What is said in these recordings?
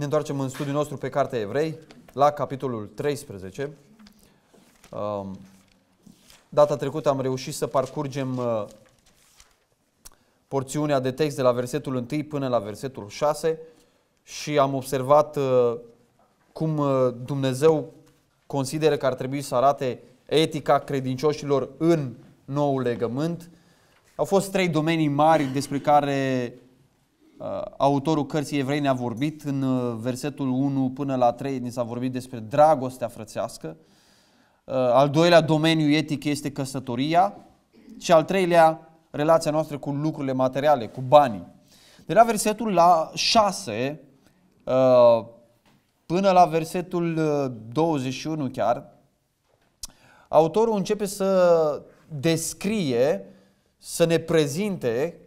Ne întoarcem în studiul nostru pe Cartea Evrei, la capitolul 13. Um, data trecută am reușit să parcurgem uh, porțiunea de text de la versetul 1 până la versetul 6 și am observat uh, cum uh, Dumnezeu consideră că ar trebui să arate etica credincioșilor în nou legământ. Au fost trei domenii mari despre care Uh, autorul cărții Evrei ne-a vorbit în uh, versetul 1 până la 3, ni s-a vorbit despre dragostea frățească. Uh, al doilea domeniu etic este căsătoria și al treilea relația noastră cu lucrurile materiale, cu banii. De la versetul la 6 până la versetul 21 chiar, autorul începe să descrie, să ne prezinte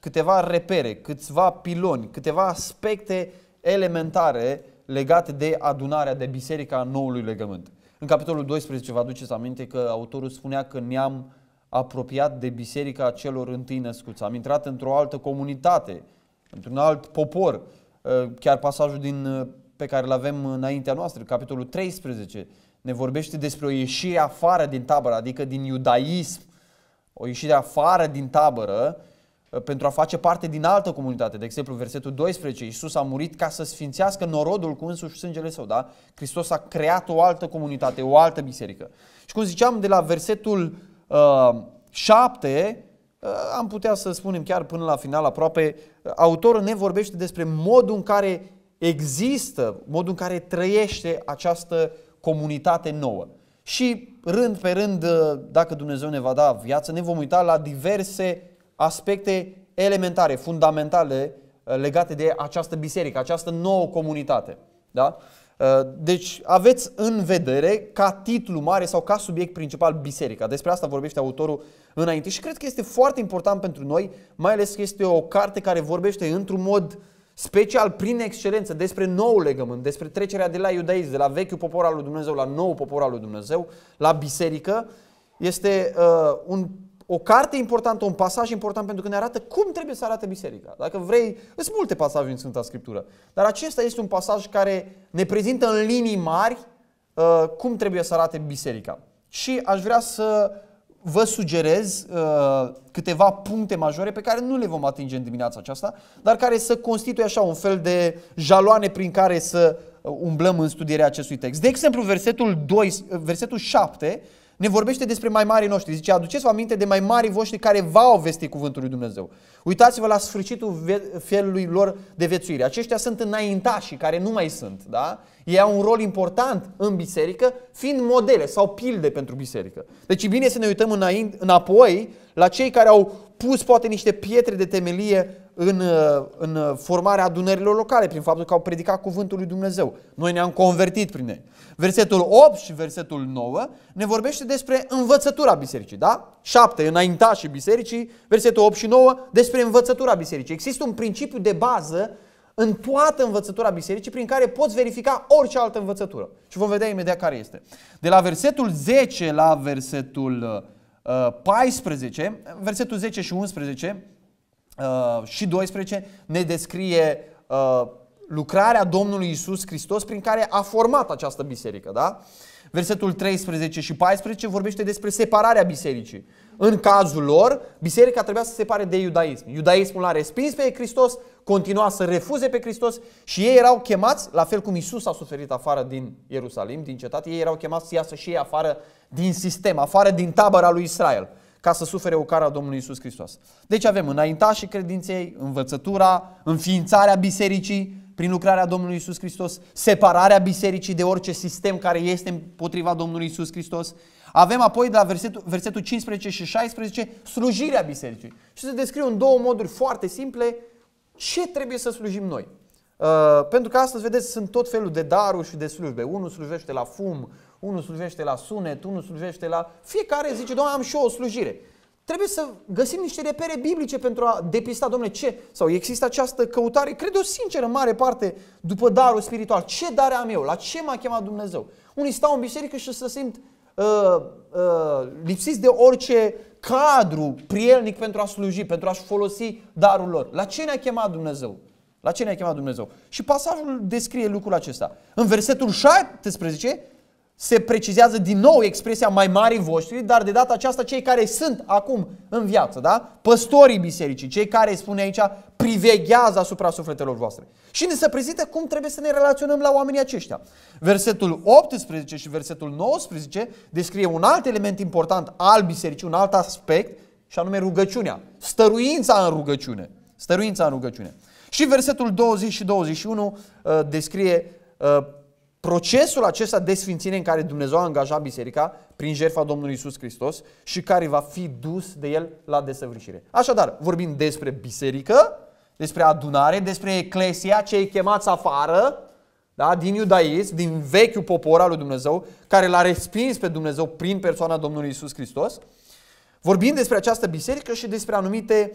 câteva repere, câțiva piloni, câteva aspecte elementare legate de adunarea de biserica noului legământ. În capitolul 12 vă aduceți aminte că autorul spunea că ne-am apropiat de biserica celor întâi născuți. Am intrat într-o altă comunitate, într-un alt popor. Ă, chiar pasajul din, ă, pe care îl avem înaintea noastră, capitolul 13, ne vorbește despre o ieșire afară din tabără, adică din iudaism, o ieșire afară din tabără Uh, pentru a face parte din altă comunitate. De exemplu, versetul 12, Iisus a murit ca să sfințească norodul cu însuși sângele său, da? Hristos a creat o altă comunitate, o altă biserică. Și cum ziceam, de la versetul uh, 7, uh, am putea să spunem chiar până la final aproape, uh, autorul ne vorbește despre modul în care există, modul în care trăiește această comunitate nouă. Și rând pe rând, uh, dacă Dumnezeu ne va da viață, ne vom uita la diverse aspecte elementare, fundamentale uh, legate de această biserică, această nouă comunitate. Da? Uh, deci aveți în vedere ca titlu mare sau ca subiect principal biserica. Despre asta vorbește autorul înainte și cred că este foarte important pentru noi, mai ales că este o carte care vorbește într-un mod special, prin excelență, despre nou legământ, despre trecerea de la iudaism, de la vechiul popor al lui Dumnezeu la nou popor al lui Dumnezeu, la biserică. Este uh, un o carte importantă, un pasaj important pentru că ne arată cum trebuie să arate biserica. Dacă vrei, sunt multe pasaje în Sfânta Scriptură, dar acesta este un pasaj care ne prezintă în linii mari uh, cum trebuie să arate biserica. Și aș vrea să vă sugerez uh, câteva puncte majore pe care nu le vom atinge în dimineața aceasta, dar care să constituie așa un fel de jaloane prin care să uh, umblăm în studierea acestui text. De exemplu, versetul, 2, versetul 7 ne vorbește despre mai mari noștri. Zice, aduceți-vă aminte de mai mari voștri care v-au vestit cuvântul lui Dumnezeu. Uitați-vă la sfârșitul felului lor de vețuire. Aceștia sunt înaintașii care nu mai sunt. Da? Ei au un rol important în biserică, fiind modele sau pilde pentru biserică. Deci e bine să ne uităm înainte, înapoi la cei care au pus poate niște pietre de temelie în, uh, în uh, formarea adunărilor locale, prin faptul că au predicat cuvântul lui Dumnezeu. Noi ne-am convertit prin ei. Versetul 8 și versetul 9 ne vorbește despre învățătura bisericii, da? 7, înaintașii bisericii, versetul 8 și 9 despre învățătura bisericii. Există un principiu de bază în toată învățătura bisericii prin care poți verifica orice altă învățătură. Și vom vedea imediat care este. De la versetul 10 la versetul 14, uh, versetul 10 și 11, Uh, și 12 ne descrie uh, lucrarea Domnului Isus Hristos prin care a format această biserică. Da? Versetul 13 și 14 vorbește despre separarea bisericii. În cazul lor, biserica trebuia să se separe de iudaism. Iudaismul a respins pe Hristos, continua să refuze pe Hristos și ei erau chemați, la fel cum Isus a suferit afară din Ierusalim, din cetate, ei erau chemați să iasă și ei afară din sistem, afară din tabăra lui Israel ca să sufere o cara Domnului Isus Hristos. Deci avem înaintașii credinței, învățătura, înființarea bisericii prin lucrarea Domnului Isus Hristos, separarea bisericii de orice sistem care este împotriva Domnului Isus Hristos. Avem apoi de la versetul, versetul 15 și 16 slujirea bisericii. Și se descriu în două moduri foarte simple ce trebuie să slujim noi. Uh, pentru că astăzi, vedeți, sunt tot felul de daruri și de slujbe. Unul slujește la fum, unul slujește la sunet, unul slujește la... Fiecare zice, doamne, am și eu o slujire. Trebuie să găsim niște repere biblice pentru a depista, domnule, ce... Sau există această căutare, cred eu sincer, în mare parte, după darul spiritual. Ce dare am eu? La ce m-a chemat Dumnezeu? Unii stau în biserică și se simt uh, uh, lipsiți de orice cadru prielnic pentru a sluji, pentru a-și folosi darul lor. La ce ne-a chemat Dumnezeu? La ce ne-a chemat Dumnezeu? Și pasajul descrie lucrul acesta. În versetul 17 se precizează din nou expresia mai mari voștri, dar de data aceasta cei care sunt acum în viață, da? Păstorii bisericii, cei care, spune aici, priveghează asupra sufletelor voastre. Și ne se prezintă cum trebuie să ne relaționăm la oamenii aceștia. Versetul 18 și versetul 19 descrie un alt element important al bisericii, un alt aspect, și anume rugăciunea, stăruința în rugăciune. Stăruința în rugăciune. Și versetul 20 și 21 uh, descrie uh, procesul acesta de sfințire în care Dumnezeu a angajat biserica prin jertfa Domnului Isus Hristos și care va fi dus de el la desăvârșire. Așadar, vorbim despre biserică, despre adunare, despre eclesia, cei chemați afară, da, din iudaism, din vechiul popor al lui Dumnezeu, care l-a respins pe Dumnezeu prin persoana Domnului Isus Hristos. Vorbim despre această biserică și despre anumite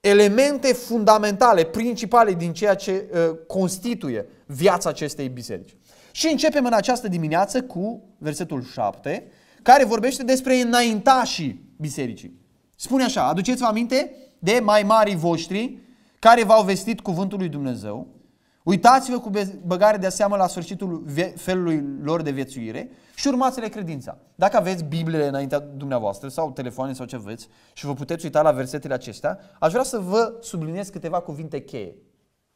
elemente fundamentale, principale din ceea ce uh, constituie viața acestei biserici. Și începem în această dimineață cu versetul 7, care vorbește despre înaintașii bisericii. Spune așa, aduceți-vă aminte de mai marii voștri care v-au vestit cuvântul lui Dumnezeu. Uitați-vă cu băgare de seamă la sfârșitul felului lor de viețuire și urmați-le credința. Dacă aveți Biblie înaintea dumneavoastră sau telefoane sau ce veți, și vă puteți uita la versetele acestea, aș vrea să vă subliniez câteva cuvinte cheie.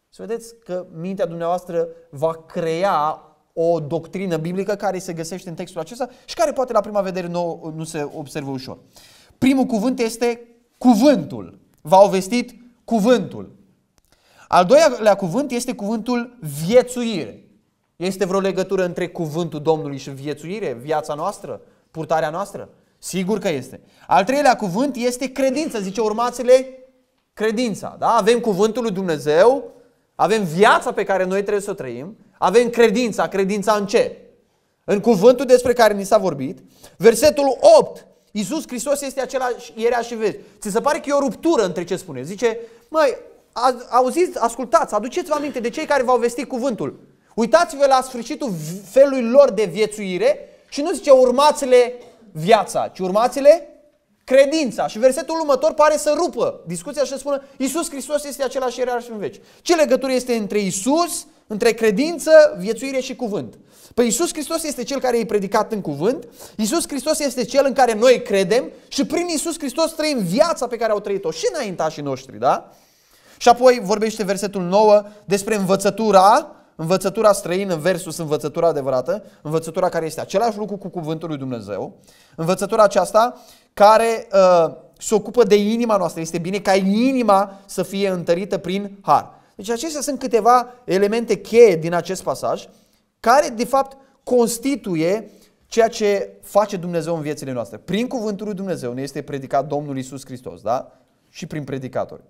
Să vedeți că mintea dumneavoastră va crea o doctrină biblică care se găsește în textul acesta și care poate la prima vedere nu, nu se observă ușor. Primul cuvânt este cuvântul. V-au vestit cuvântul. Al doilea cuvânt este cuvântul viețuire. Este vreo legătură între cuvântul Domnului și viețuire, viața noastră, purtarea noastră? Sigur că este. Al treilea cuvânt este credință, zice urmațele credința. Da? Avem cuvântul lui Dumnezeu, avem viața pe care noi trebuie să o trăim avem credința. Credința în ce? În cuvântul despre care ni s-a vorbit. Versetul 8. Iisus Hristos este același ieri și vezi. Ți se pare că e o ruptură între ce spune. Zice, măi, auziți, ascultați, aduceți-vă aminte de cei care v-au vestit cuvântul. Uitați-vă la sfârșitul felului lor de viețuire și nu zice urmați-le viața, ci urmați-le credința. Și versetul următor pare să rupă discuția și să spună Iisus Hristos este același ieri și în veci. Ce legătură este între Iisus, între credință, viețuire și cuvânt? Păi Iisus Hristos este Cel care e predicat în cuvânt, Iisus Hristos este Cel în care noi credem și prin Iisus Hristos trăim viața pe care au trăit-o și înaintașii noștri, da? Și apoi vorbește versetul 9 despre învățătura, învățătura străină versus învățătura adevărată, învățătura care este același lucru cu cuvântul lui Dumnezeu. Învățătura aceasta care uh, se ocupă de inima noastră. Este bine ca inima să fie întărită prin har. Deci acestea sunt câteva elemente cheie din acest pasaj care de fapt constituie ceea ce face Dumnezeu în viețile noastre. Prin cuvântul lui Dumnezeu ne este predicat Domnul Isus Hristos, da? Și prin predicatori.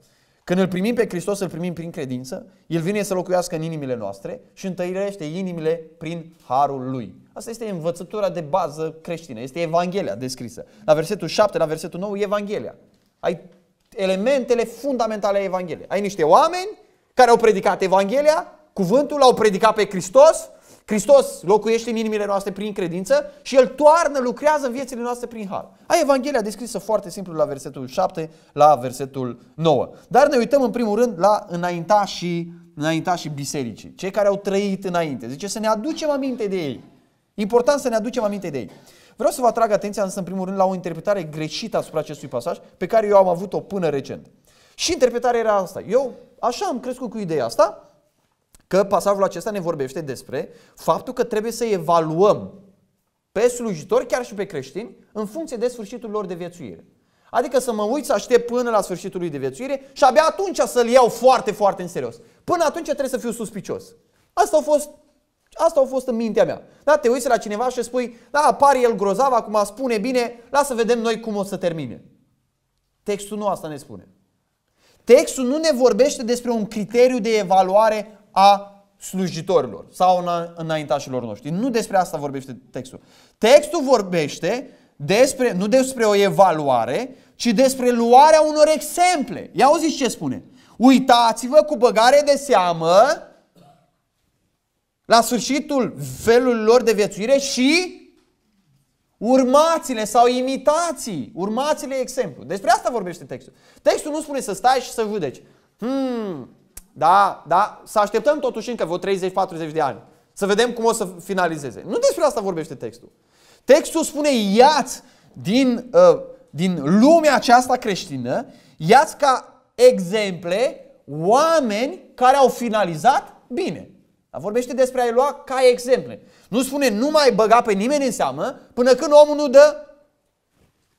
Când îl primim pe Hristos, îl primim prin credință, El vine să locuiască în inimile noastre și întăirește inimile prin harul Lui. Asta este învățătura de bază creștină, este Evanghelia descrisă. La versetul 7, la versetul 9, Evanghelia. Ai elementele fundamentale a Evangheliei. Ai niște oameni care au predicat Evanghelia, cuvântul, l-au predicat pe Hristos, Hristos locuiește în inimile noastre prin credință și El toarnă, lucrează în viețile noastre prin har. Ai Evanghelia descrisă foarte simplu la versetul 7, la versetul 9. Dar ne uităm în primul rând la înaintașii, înaintașii bisericii, cei care au trăit înainte. Zice să ne aducem aminte de ei. Important să ne aducem aminte de ei. Vreau să vă atrag atenția însă în primul rând la o interpretare greșită asupra acestui pasaj pe care eu am avut-o până recent. Și interpretarea era asta. Eu așa am crescut cu ideea asta că pasajul acesta ne vorbește despre faptul că trebuie să evaluăm pe slujitori, chiar și pe creștini, în funcție de sfârșitul lor de viețuire. Adică să mă uit să aștept până la sfârșitul lui de viețuire și abia atunci să-l iau foarte, foarte în serios. Până atunci trebuie să fiu suspicios. Asta a fost Asta a fost în mintea mea. Da, te uiți la cineva și spui, da, apare el grozav, acum spune bine, lasă vedem noi cum o să termine. Textul nu asta ne spune. Textul nu ne vorbește despre un criteriu de evaluare a slujitorilor sau înaintașilor noștri. Nu despre asta vorbește textul. Textul vorbește despre, nu despre o evaluare, ci despre luarea unor exemple. Ia auziți ce spune. Uitați-vă cu băgare de seamă la sfârșitul felul lor de viețuire și urmațiile sau imitații, urmațiile exemplu. Despre asta vorbește textul. Textul nu spune să stai și să judeci. Hmm, da, da, să așteptăm totuși încă vreo 30-40 de ani. Să vedem cum o să finalizeze. Nu despre asta vorbește textul. Textul spune iați din, uh, din lumea aceasta creștină, iați ca exemple oameni care au finalizat bine. Dar vorbește despre a-i lua ca exemple. Nu spune nu mai băga pe nimeni în seamă până când omul nu dă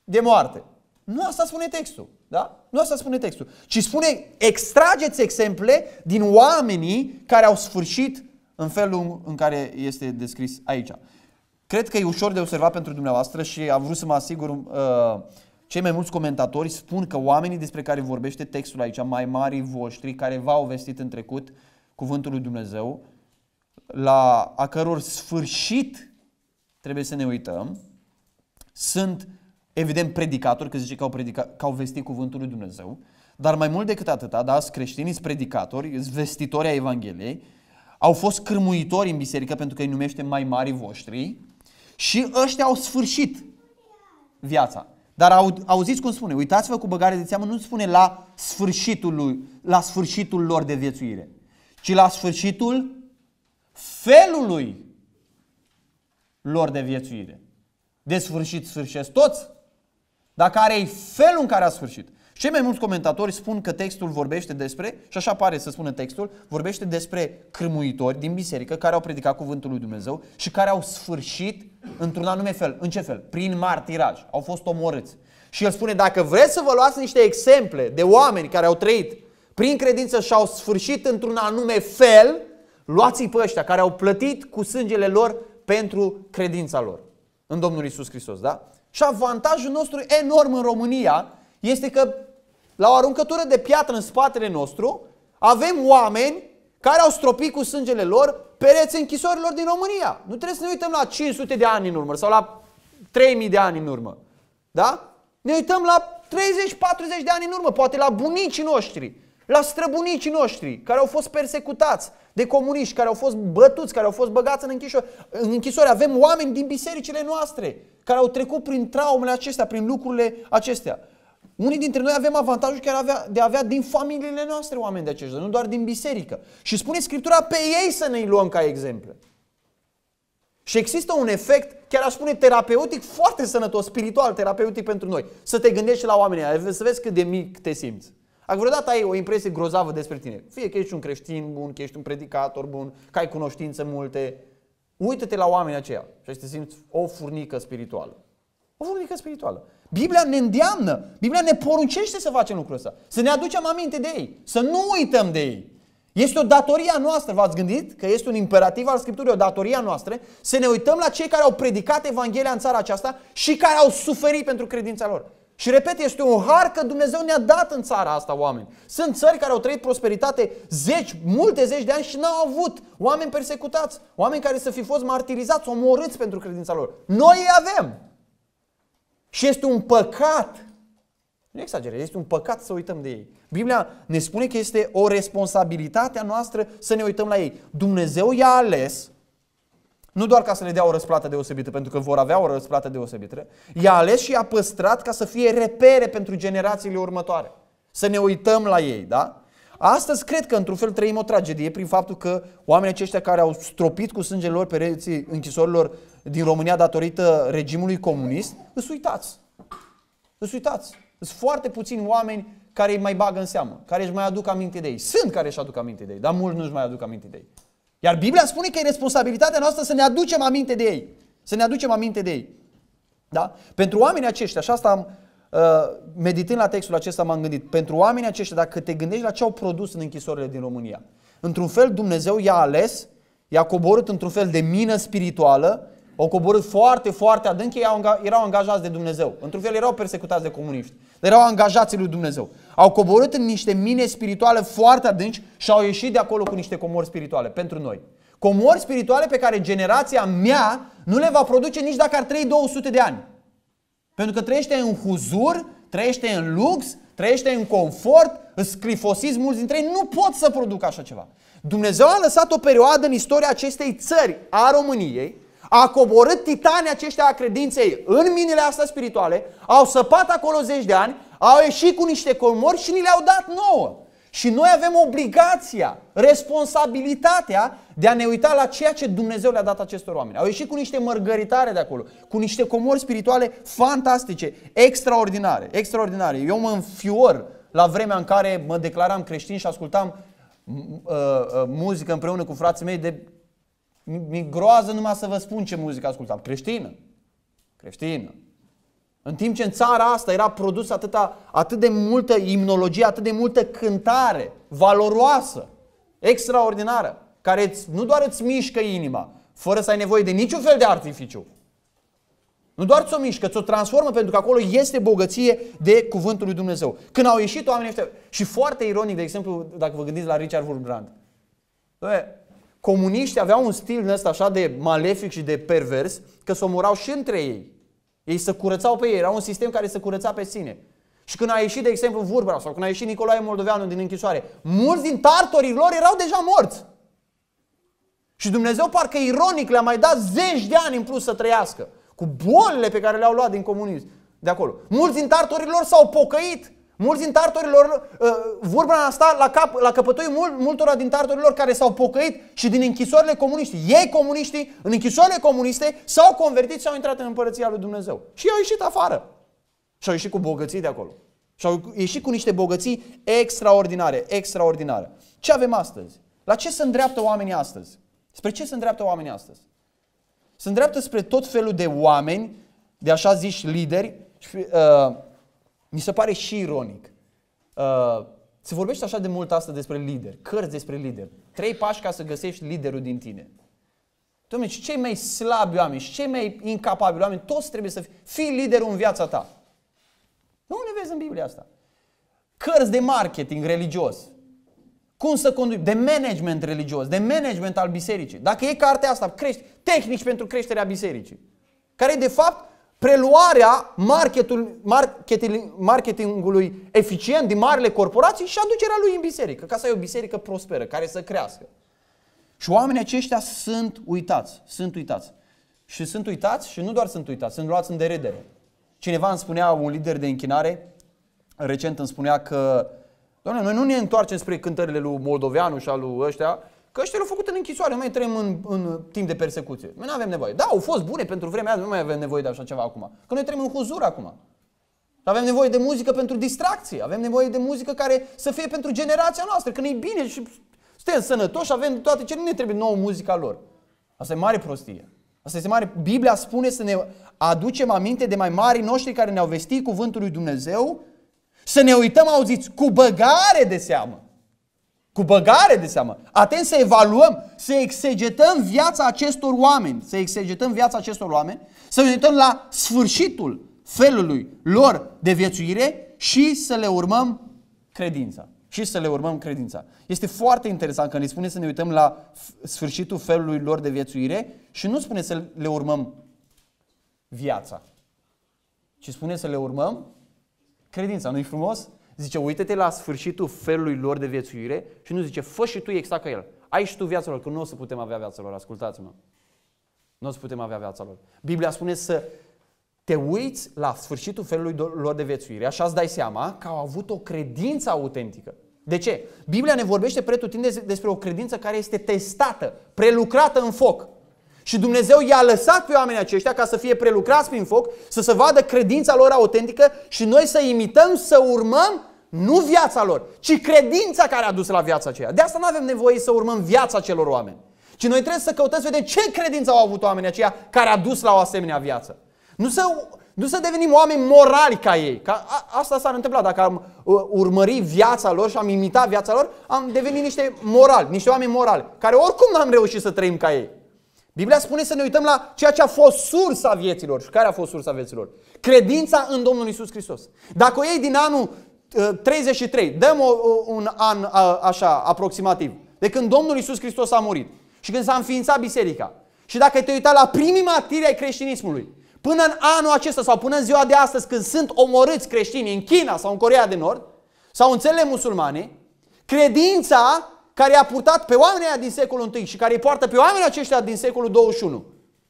de moarte. Nu asta spune textul. Da? Nu asta spune textul. Ci spune extrageți exemple din oamenii care au sfârșit în felul în care este descris aici. Cred că e ușor de observat pentru dumneavoastră și am vrut să mă asigur uh, cei mai mulți comentatori spun că oamenii despre care vorbește textul aici, mai mari voștri, care v-au vestit în trecut cuvântul lui Dumnezeu, la a căror sfârșit trebuie să ne uităm, sunt evident predicatori, că zice că au, predica, că au vestit cuvântul lui Dumnezeu, dar mai mult decât atâta, da, creștinii sunt predicatori, sunt vestitori a Evangheliei, au fost cârmuitori în biserică pentru că îi numește mai mari voștri și ăștia au sfârșit viața. Dar au, auziți cum spune, uitați-vă cu băgare de seamă, nu spune la sfârșitul, lui, la sfârșitul lor de viețuire, ci la sfârșitul felului lor de viețuire. De sfârșit sfârșesc toți, dar care e felul în care a sfârșit. Cei mai mulți comentatori spun că textul vorbește despre, și așa pare să spună textul, vorbește despre crâmuitori din biserică care au predicat cuvântul lui Dumnezeu și care au sfârșit într-un anume fel. În ce fel? Prin martiraj. Au fost omorâți. Și el spune, dacă vreți să vă luați niște exemple de oameni care au trăit prin credință și au sfârșit într-un anume fel, Luați-i pe ăștia care au plătit cu sângele lor pentru credința lor în Domnul Isus Hristos, da? Și avantajul nostru enorm în România este că la o aruncătură de piatră în spatele nostru avem oameni care au stropit cu sângele lor pereți închisorilor din România. Nu trebuie să ne uităm la 500 de ani în urmă sau la 3000 de ani în urmă. Da? Ne uităm la 30-40 de ani în urmă, poate la bunicii noștri, la străbunicii noștri care au fost persecutați, de comuniști care au fost bătuți, care au fost băgați în închisori. În închisori avem oameni din bisericile noastre care au trecut prin traumele acestea, prin lucrurile acestea. Unii dintre noi avem avantajul chiar avea, de a avea din familiile noastre oameni de aceștia, nu doar din biserică. Și spune Scriptura pe ei să ne luăm ca exemple. Și există un efect, chiar aș spune terapeutic, foarte sănătos, spiritual, terapeutic pentru noi. Să te gândești la oamenii aia, să vezi cât de mic te simți. Dacă vreodată ai o impresie grozavă despre tine, fie că ești un creștin bun, că ești un predicator bun, că ai cunoștințe multe, uită-te la oamenii aceia și te simți o furnică spirituală. O furnică spirituală. Biblia ne îndeamnă, Biblia ne poruncește să facem lucrul ăsta, să ne aducem aminte de ei, să nu uităm de ei. Este o datorie a noastră, v-ați gândit că este un imperativ al Scripturii, o datorie a noastră, să ne uităm la cei care au predicat Evanghelia în țara aceasta și care au suferit pentru credința lor. Și repet, este un har că Dumnezeu ne-a dat în țara asta oameni. Sunt țări care au trăit prosperitate zeci, multe zeci de ani și n-au avut oameni persecutați, oameni care să fi fost martirizați, omorâți pentru credința lor. Noi îi avem. Și este un păcat, nu exagerez, este un păcat să uităm de ei. Biblia ne spune că este o responsabilitate a noastră să ne uităm la ei. Dumnezeu i-a ales nu doar ca să le dea o răsplată deosebită, pentru că vor avea o răsplată deosebită, i-a ales și i-a păstrat ca să fie repere pentru generațiile următoare. Să ne uităm la ei, da? Astăzi cred că într-un fel trăim o tragedie prin faptul că oamenii aceștia care au stropit cu sângele lor pereții închisorilor din România datorită regimului comunist, îți uitați. Îți uitați. Sunt foarte puțini oameni care îi mai bagă în seamă, care își mai aduc aminte de ei. Sunt care își aduc aminte de ei, dar mulți nu își mai aduc aminte de ei. Iar Biblia spune că e responsabilitatea noastră să ne aducem aminte de ei. Să ne aducem aminte de ei. Da? Pentru oamenii aceștia, Așa asta am, uh, meditând la textul acesta m-am gândit, pentru oamenii aceștia, dacă te gândești la ce au produs în închisorile din România, într-un fel Dumnezeu i-a ales, i-a coborât într-un fel de mină spirituală, au coborât foarte, foarte adânc, ei erau angajați de Dumnezeu. Într-un fel erau persecutați de comuniști, dar erau angajați lui Dumnezeu. Au coborât în niște mine spirituale foarte adânci și au ieșit de acolo cu niște comori spirituale pentru noi. Comori spirituale pe care generația mea nu le va produce nici dacă ar trăi 200 de ani. Pentru că trăiește în huzur, trăiește în lux, trăiește în confort, scrifosiți mulți dintre ei, nu pot să producă așa ceva. Dumnezeu a lăsat o perioadă în istoria acestei țări, a României, a coborât titanii aceștia a credinței în minile astea spirituale, au săpat acolo zeci de ani, au ieșit cu niște comori și ni le-au dat nouă. Și noi avem obligația, responsabilitatea de a ne uita la ceea ce Dumnezeu le-a dat acestor oameni. Au ieșit cu niște mărgăritare de acolo, cu niște comori spirituale fantastice, extraordinare, extraordinare. Eu mă înfior la vremea în care mă declaram creștin și ascultam uh, uh, muzică împreună cu frații mei de mi groază numai să vă spun ce muzică ascultam. Creștină. Creștină. În timp ce în țara asta era produs atâta, atât de multă imnologie, atât de multă cântare valoroasă, extraordinară, care îți, nu doar îți mișcă inima, fără să ai nevoie de niciun fel de artificiu. Nu doar ți-o mișcă, ți-o transformă pentru că acolo este bogăție de cuvântul lui Dumnezeu. Când au ieșit oamenii ăștia, și foarte ironic, de exemplu, dacă vă gândiți la Richard Hurbrand, comuniștii aveau un stil din ăsta așa de malefic și de pervers, că se omorau și între ei. Ei se curățau pe ei, era un sistem care se curăța pe sine. Și când a ieșit, de exemplu, Vurbra sau când a ieșit Nicolae Moldoveanu din închisoare, mulți din tartorii lor erau deja morți. Și Dumnezeu parcă ironic le-a mai dat zeci de ani în plus să trăiască, cu bolile pe care le-au luat din comunism de acolo. Mulți din tartorii lor s-au pocăit, Mulți din tartorilor, uh, vorba asta la, cap, la căpătoi mult, multora din tartorilor care s-au pocăit și din închisorile comuniste. Ei comuniștii, în închisorile comuniste, s-au convertit și au intrat în împărăția lui Dumnezeu. Și au ieșit afară. Și au ieșit cu bogății de acolo. Și au ieșit cu niște bogății extraordinare, extraordinare. Ce avem astăzi? La ce se îndreaptă oamenii astăzi? Spre ce se îndreaptă oamenii astăzi? Se îndreaptă spre tot felul de oameni, de așa zici lideri, uh, mi se pare și ironic. Uh, se vorbește așa de mult asta despre lideri, cărți despre lideri. Trei pași ca să găsești liderul din tine. Dom'le, și cei mai slabi oameni, și cei mai incapabili oameni, toți trebuie să fii, fii liderul în viața ta. Nu ne vezi în Biblia asta. Cărți de marketing religios. Cum să conduci? De management religios, de management al bisericii. Dacă e cartea asta, crești, tehnici pentru creșterea bisericii. Care e de fapt preluarea marketul, marketingului eficient din marile corporații și aducerea lui în biserică, ca să ai o biserică prosperă, care să crească. Și oamenii aceștia sunt uitați, sunt uitați. Și sunt uitați și nu doar sunt uitați, sunt luați în deredere. Cineva îmi spunea, un lider de închinare, recent îmi spunea că Doamne, noi nu ne întoarcem spre cântările lui Moldoveanu și al lui ăștia, Că ăștia le-au făcut în închisoare, nu mai trăim în, în timp de persecuție. Noi nu avem nevoie. Da, au fost bune pentru vremea asta, nu mai avem nevoie de așa ceva acum. Că noi trăim în huzur acum. Avem nevoie de muzică pentru distracție, avem nevoie de muzică care să fie pentru generația noastră, că ne-i bine și suntem sănătoși, avem toate ce nu ne trebuie nouă muzica lor. Asta e mare prostie. Asta este mare. Biblia spune să ne aducem aminte de mai mari noștri care ne-au vestit cuvântul lui Dumnezeu, să ne uităm, auziți, cu băgare de seamă. Cu băgare de seamă. Atenți să evaluăm, să exegetăm viața acestor oameni, să exegetăm viața acestor oameni, să ne uităm la sfârșitul felului lor de viețuire și să le urmăm credința. Și să le urmăm credința. Este foarte interesant că îi spune să ne uităm la sfârșitul felului lor de viețuire și nu spune să le urmăm viața, ci spune să le urmăm credința. Nu-i frumos? Zice, uite te la sfârșitul felului lor de viețuire și nu zice, fă și tu exact ca el. Ai și tu viața lor, că nu o să putem avea viața lor, ascultați-mă. Nu o să putem avea viața lor. Biblia spune să te uiți la sfârșitul felului lor de viețuire, așa îți dai seama că au avut o credință autentică. De ce? Biblia ne vorbește pretutinde despre o credință care este testată, prelucrată în foc. Și Dumnezeu i-a lăsat pe oamenii aceștia ca să fie prelucrați prin foc, să se vadă credința lor autentică și noi să imităm, să urmăm nu viața lor, ci credința care a dus la viața aceea. De asta nu avem nevoie să urmăm viața celor oameni. Ci noi trebuie să căutăm să vedem ce credință au avut oamenii aceia care a dus la o asemenea viață. Nu să, nu să devenim oameni morali ca ei. Ca a, asta s-ar întâmpla. Dacă am uh, urmări viața lor și am imitat viața lor, am devenit niște morali, niște oameni morali, care oricum n-am reușit să trăim ca ei. Biblia spune să ne uităm la ceea ce a fost sursa vieților. Și care a fost sursa vieților? Credința în Domnul Isus Hristos. Dacă o iei din anul 33, uh, dăm o, un an a, uh, așa aproximativ, de când Domnul Isus Hristos a murit și când s-a înființat biserica. Și dacă te uita la primii martiri ai creștinismului, până în anul acesta sau până în ziua de astăzi când sunt omorâți creștini în China sau în Corea de Nord, sau în țările musulmane, credința care a purtat pe oamenii din secolul I și care îi poartă pe oamenii aceștia din secolul 21.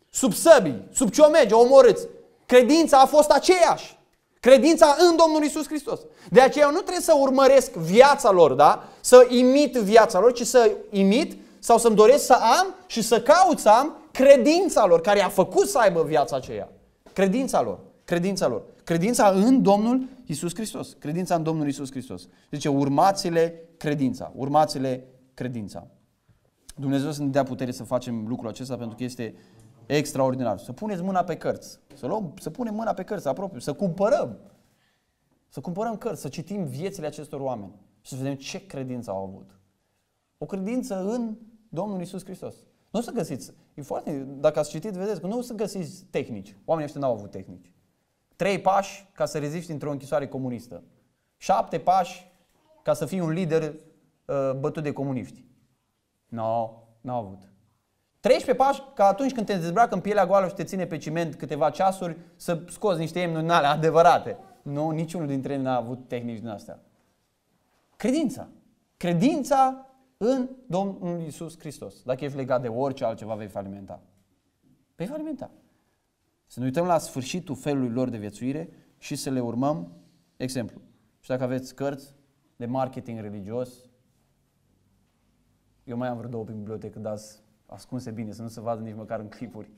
Sub săbii, sub ciomege, omorâți. Credința a fost aceeași. Credința în Domnul Isus Hristos. De aceea nu trebuie să urmăresc viața lor, da? Să imit viața lor, ci să imit sau să-mi doresc să am și să caut să am credința lor care a făcut să aibă viața aceea. Credința lor, credința lor. Credința în Domnul Isus Hristos. Credința în Domnul Isus Hristos. Zice, urmați-le credința, urmați-le credința. Dumnezeu să ne dea putere să facem lucrul acesta pentru că este extraordinar. Să puneți mâna pe cărți, să, luăm, să punem mâna pe cărți, apropiu, să cumpărăm. Să cumpărăm cărți, să citim viețile acestor oameni și să vedem ce credință au avut. O credință în Domnul Isus Hristos. Nu o să găsiți, e foarte, dacă ați citit, vedeți că nu o să găsiți tehnici. Oamenii ăștia n-au avut tehnici. Trei pași ca să reziști într-o închisoare comunistă. Șapte pași ca să fii un lider Uh, bătut de comuniști. Nu, no, nu au avut. 13 pași ca atunci când te dezbracă în pielea goală și te ține pe ciment câteva ceasuri să scoți niște emnuri alea adevărate. Nu, niciunul dintre ei n-a avut tehnici din astea. Credința. Credința în Domnul Isus Hristos. Dacă ești legat de orice altceva, vei falimenta. Vei falimenta. Să ne uităm la sfârșitul felului lor de viețuire și să le urmăm exemplu. Și dacă aveți cărți de marketing religios, eu mai am vreo două pe bibliotecă, dar ascunse bine, să nu se vadă nici măcar în clipuri.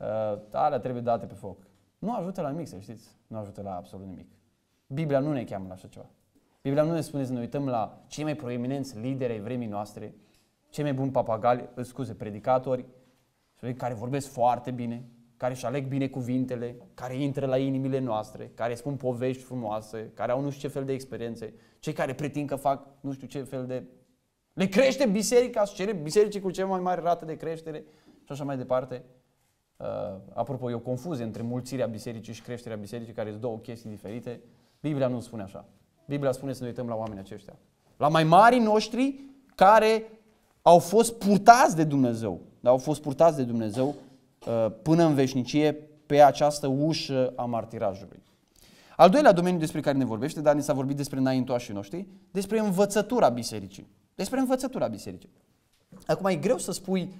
Uh, alea trebuie date pe foc. Nu ajută la nimic, să știți. Nu ajută la absolut nimic. Biblia nu ne cheamă la așa ceva. Biblia nu ne spune să ne uităm la cei mai proeminenți lideri ai vremii noastre, cei mai buni papagali, scuze, predicatori, care vorbesc foarte bine, care își aleg bine cuvintele, care intră la inimile noastre, care spun povești frumoase, care au nu știu ce fel de experiențe, cei care pretind că fac nu știu ce fel de le crește biserica, cere bisericii cu cea mai mare rată de creștere și așa mai departe. Uh, apropo, e o confuzie între mulțirea bisericii și creșterea bisericii, care sunt două chestii diferite. Biblia nu spune așa. Biblia spune să ne uităm la oamenii aceștia. La mai mari noștri care au fost purtați de Dumnezeu. Da, au fost purtați de Dumnezeu uh, până în veșnicie pe această ușă a martirajului. Al doilea domeniu despre care ne vorbește, dar ne s-a vorbit despre înaintoașii noștri, despre învățătura bisericii despre învățătura bisericii. Acum e greu să spui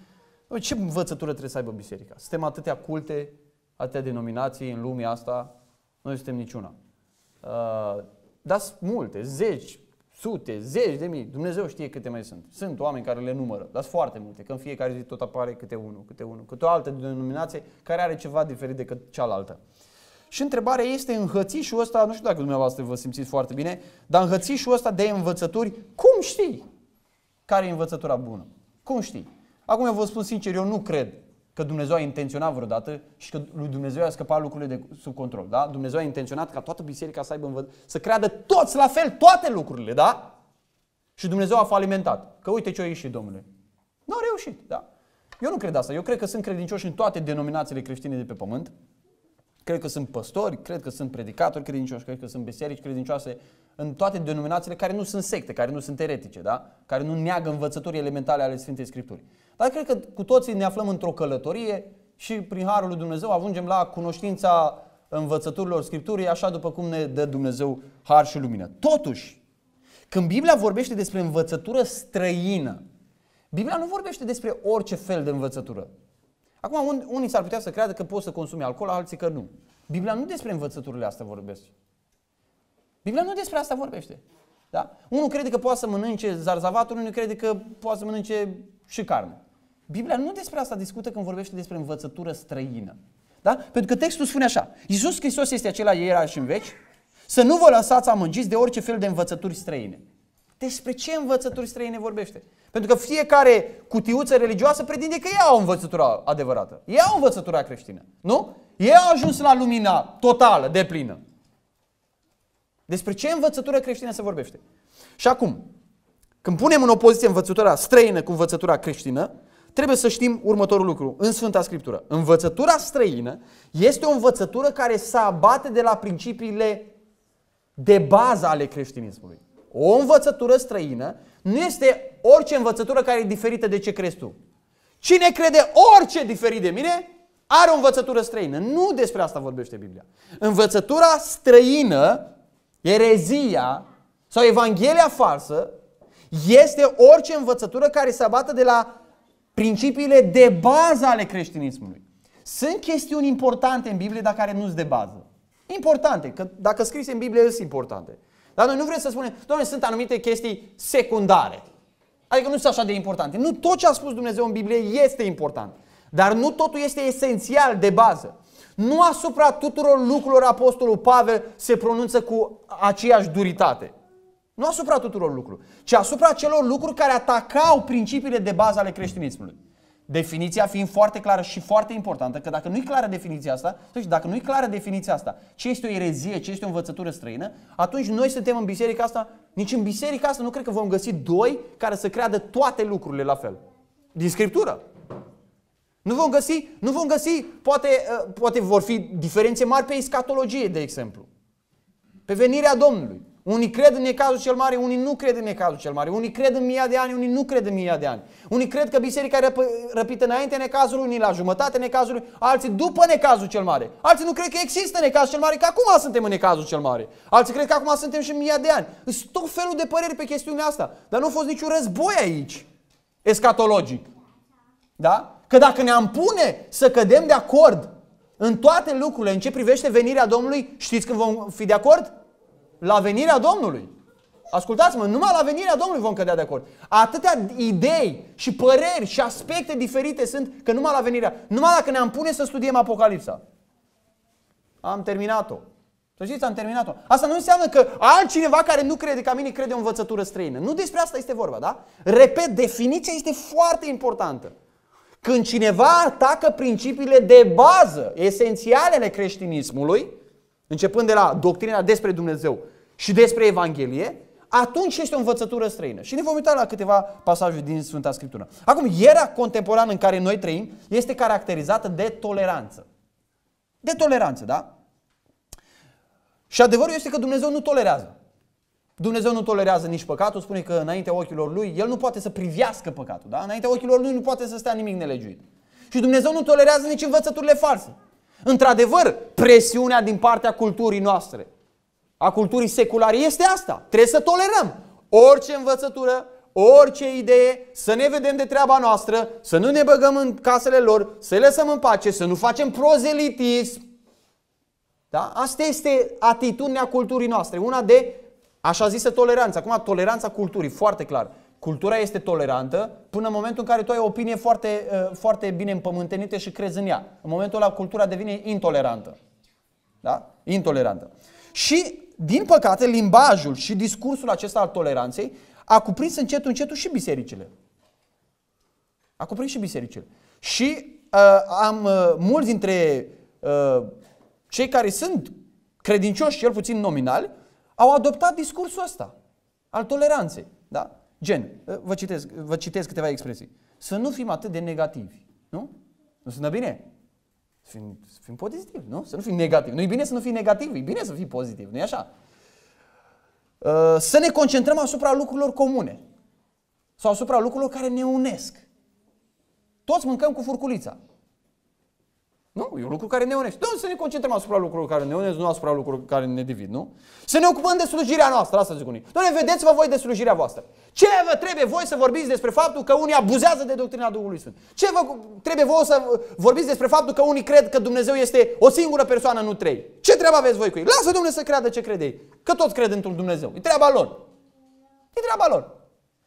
ce învățătură trebuie să aibă biserica. Suntem atâtea culte, atâtea denominații în lumea asta, noi suntem niciuna. Uh, dar sunt multe, zeci, sute, zeci de mii, Dumnezeu știe câte mai sunt. Sunt oameni care le numără, dar sunt foarte multe, că în fiecare zi tot apare câte unul, câte unul, câte o altă denominație care are ceva diferit decât cealaltă. Și întrebarea este hățișul ăsta, nu știu dacă dumneavoastră vă simțiți foarte bine, dar hățișul ăsta de învățături, cum știi? Care e învățătura bună? Cum știi? Acum eu vă spun sincer, eu nu cred că Dumnezeu a intenționat vreodată și că lui Dumnezeu a scăpat lucrurile de sub control. Da? Dumnezeu a intenționat ca toată biserica să aibă învăț- să creadă toți la fel toate lucrurile, da? Și Dumnezeu a falimentat. Că uite ce a ieșit, domnule. Nu a reușit, da? Eu nu cred asta. Eu cred că sunt credincioși în toate denominațiile creștine de pe pământ. Cred că sunt păstori, cred că sunt predicatori credincioși, cred că sunt biserici credincioase, în toate denominațiile care nu sunt secte, care nu sunt eretice, da? care nu neagă învățături elementale ale Sfintei Scripturi. Dar cred că cu toții ne aflăm într-o călătorie și prin Harul lui Dumnezeu ajungem la cunoștința învățăturilor Scripturii, așa după cum ne dă Dumnezeu har și lumină. Totuși, când Biblia vorbește despre învățătură străină, Biblia nu vorbește despre orice fel de învățătură. Acum, unii s-ar putea să creadă că poți să consumi alcool, alții că nu. Biblia nu despre învățăturile astea vorbește. Biblia nu despre asta vorbește. Da? Unul crede că poate să mănânce zarzavaturi, unul crede că poate să mănânce și carne. Biblia nu despre asta discută când vorbește despre învățătură străină. Da? Pentru că textul spune așa, Iisus Hristos este acela era și în veci, să nu vă lăsați amăgiți de orice fel de învățături străine. Despre ce învățături străine vorbește? Pentru că fiecare cutiuță religioasă pretinde că ea o învățătura adevărată. ea o învățătura creștină. Nu? Ea a ajuns la lumina totală, de plină. Despre ce învățătură creștină se vorbește? Și acum, când punem în opoziție învățătura străină cu învățătura creștină, trebuie să știm următorul lucru în Sfânta Scriptură. Învățătura străină este o învățătură care se abate de la principiile de bază ale creștinismului. O învățătură străină nu este orice învățătură care e diferită de ce crezi tu. Cine crede orice diferit de mine, are o învățătură străină. Nu despre asta vorbește Biblia. Învățătura străină erezia sau Evanghelia falsă este orice învățătură care se abată de la principiile de bază ale creștinismului. Sunt chestiuni importante în Biblie, dar care nu sunt de bază. Importante, că dacă scrise în Biblie, sunt importante. Dar noi nu vrem să spunem, doamne, sunt anumite chestii secundare. Adică nu sunt așa de importante. Nu tot ce a spus Dumnezeu în Biblie este important. Dar nu totul este esențial de bază. Nu asupra tuturor lucrurilor Apostolul Pavel se pronunță cu aceeași duritate. Nu asupra tuturor lucrurilor, ci asupra celor lucruri care atacau principiile de bază ale creștinismului. Definiția fiind foarte clară și foarte importantă, că dacă nu e clară definiția asta, deci dacă nu e clară definiția asta, ce este o erezie, ce este o învățătură străină, atunci noi suntem în biserica asta, nici în biserica asta nu cred că vom găsi doi care să creadă toate lucrurile la fel. Din scriptură. Nu vom găsi, nu vom găsi poate, uh, poate vor fi diferențe mari pe escatologie, de exemplu. Pe venirea Domnului. Unii cred în necazul cel mare, unii nu cred în necazul cel mare. Unii cred în mii de ani, unii nu cred în mii de ani. Unii cred că biserica e răp- răpită înainte necazului, unii la jumătate necazului, alții după necazul cel mare. Alții nu cred că există necazul cel mare, că acum suntem în necazul cel mare. Alții cred că acum suntem și în mii de ani. Sunt tot felul de păreri pe chestiunea asta. Dar nu a fost niciun război aici, escatologic. Da? Că dacă ne-am pune să cădem de acord în toate lucrurile, în ce privește venirea Domnului, știți când vom fi de acord? La venirea Domnului. Ascultați-mă, numai la venirea Domnului vom cădea de acord. Atâtea idei și păreri și aspecte diferite sunt că numai la venirea, numai dacă ne-am pune să studiem Apocalipsa. Am terminat-o. Să știți, am terminat-o. Asta nu înseamnă că altcineva care nu crede ca mine crede o învățătură străină. Nu despre asta este vorba, da? Repet, definiția este foarte importantă. Când cineva atacă principiile de bază, esențiale ale creștinismului, începând de la doctrina despre Dumnezeu și despre Evanghelie, atunci este o învățătură străină. Și ne vom uita la câteva pasaje din Sfânta Scriptură. Acum, era contemporană în care noi trăim este caracterizată de toleranță. De toleranță, da? Și adevărul este că Dumnezeu nu tolerează. Dumnezeu nu tolerează nici păcatul, spune că înaintea ochilor lui, el nu poate să privească păcatul, da? Înaintea ochilor lui nu poate să stea nimic nelegiuit. Și Dumnezeu nu tolerează nici învățăturile false. Într-adevăr, presiunea din partea culturii noastre, a culturii seculare, este asta. Trebuie să tolerăm orice învățătură, orice idee, să ne vedem de treaba noastră, să nu ne băgăm în casele lor, să le lăsăm în pace, să nu facem prozelitism. Da? Asta este atitudinea culturii noastre, una de Așa zisă toleranță. Acum, toleranța culturii, foarte clar. Cultura este tolerantă până în momentul în care tu ai o opinie foarte, uh, foarte bine împământenită și crezi în ea. În momentul ăla, cultura devine intolerantă. Da? Intolerantă. Și, din păcate, limbajul și discursul acesta al toleranței a cuprins încet, încetul și bisericile. A cuprins și bisericile. Și uh, am uh, mulți dintre uh, cei care sunt credincioși, cel puțin nominali, au adoptat discursul ăsta al toleranței. Da? Gen, vă citesc, vă citesc câteva expresii. Să nu fim atât de negativi. Nu? Nu sună bine? Să fim, să fim pozitivi, nu? Să nu fim negativi. Nu e bine să nu fii negativ, e bine să fii pozitiv, nu e așa? Uh, să ne concentrăm asupra lucrurilor comune sau asupra lucrurilor care ne unesc. Toți mâncăm cu furculița. Nu, e un lucru care ne unește. Domnul să ne concentrăm asupra lucrurilor care ne unesc, nu asupra lucrurilor care ne divid, nu? Să ne ocupăm de slujirea noastră, asta zic unii. Doamne, vedeți-vă voi de slujirea voastră. Ce vă trebuie voi să vorbiți despre faptul că unii abuzează de doctrina Duhului Sfânt? Ce vă trebuie voi să vorbiți despre faptul că unii cred că Dumnezeu este o singură persoană, nu trei? Ce treabă aveți voi cu ei? Lasă Dumnezeu să creadă ce crede ei. Că toți cred într-un Dumnezeu. E treaba lor. E treaba lor.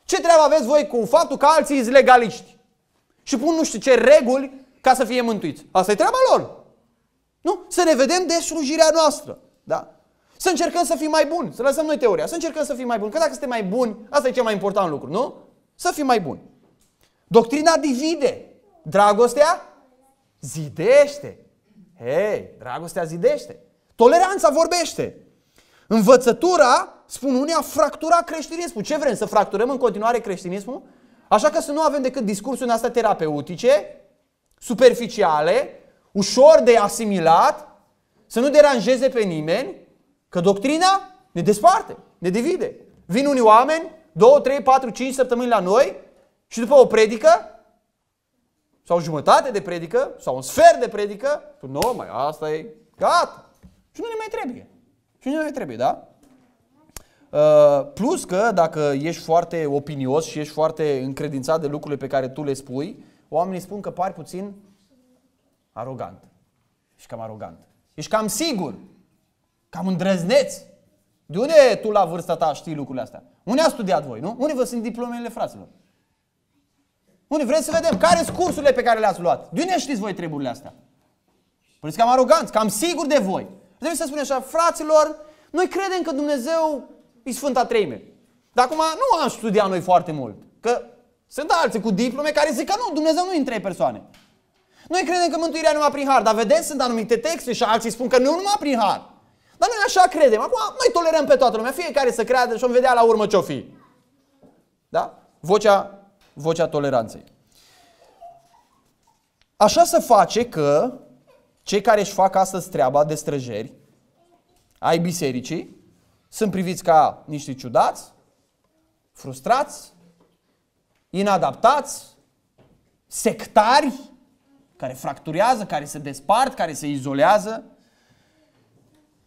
Ce treabă aveți voi cu faptul că alții sunt legaliști? Și pun nu știu ce reguli ca să fie mântuiți. Asta e treaba lor. Nu? Să ne vedem de slujirea noastră. Da? Să încercăm să fim mai buni. Să lăsăm noi teoria. Să încercăm să fim mai buni. Că dacă suntem mai buni, asta e cel mai important lucru, nu? Să fim mai buni. Doctrina divide. Dragostea zidește. Hei, dragostea zidește. Toleranța vorbește. Învățătura, spun unii, a fracturat creștinismul. Ce vrem? Să fracturăm în continuare creștinismul? Așa că să nu avem decât discursuri astea terapeutice, superficiale, ușor de asimilat, să nu deranjeze pe nimeni, că doctrina ne desparte, ne divide. Vin unii oameni, 2, 3, 4, 5 săptămâni la noi și după o predică, sau jumătate de predică, sau un sfert de predică, nu, mai asta e, gata. Și nu ne mai trebuie. Și nu ne mai trebuie, da? Uh, plus că dacă ești foarte opinios și ești foarte încredințat de lucrurile pe care tu le spui, oamenii spun că pari puțin arogant. Ești cam arogant. Ești cam sigur. Cam îndrăzneț. De unde tu la vârsta ta știi lucrurile astea? Unde ați studiat voi, nu? Unde vă sunt diplomele fraților? Unde vreți să vedem? Care sunt cursurile pe care le-ați luat? De unde știți voi treburile astea? Păi cam aroganți, cam sigur de voi. Trebuie să spunem așa, fraților, noi credem că Dumnezeu e Sfânta Treime. Dar acum nu am studiat noi foarte mult. Că sunt alții cu diplome care zic că nu, Dumnezeu nu e în trei persoane. Noi credem că mântuirea numai prin har, dar vedeți, sunt anumite texte și alții spun că nu numai prin har. Dar noi așa credem. Acum noi tolerăm pe toată lumea, fiecare să creadă și o vedea la urmă ce-o fi. Da? Vocea, vocea toleranței. Așa se face că cei care își fac astăzi treaba de străjeri ai bisericii sunt priviți ca niște ciudați, frustrați, inadaptați, sectari, care fracturează, care se despart, care se izolează.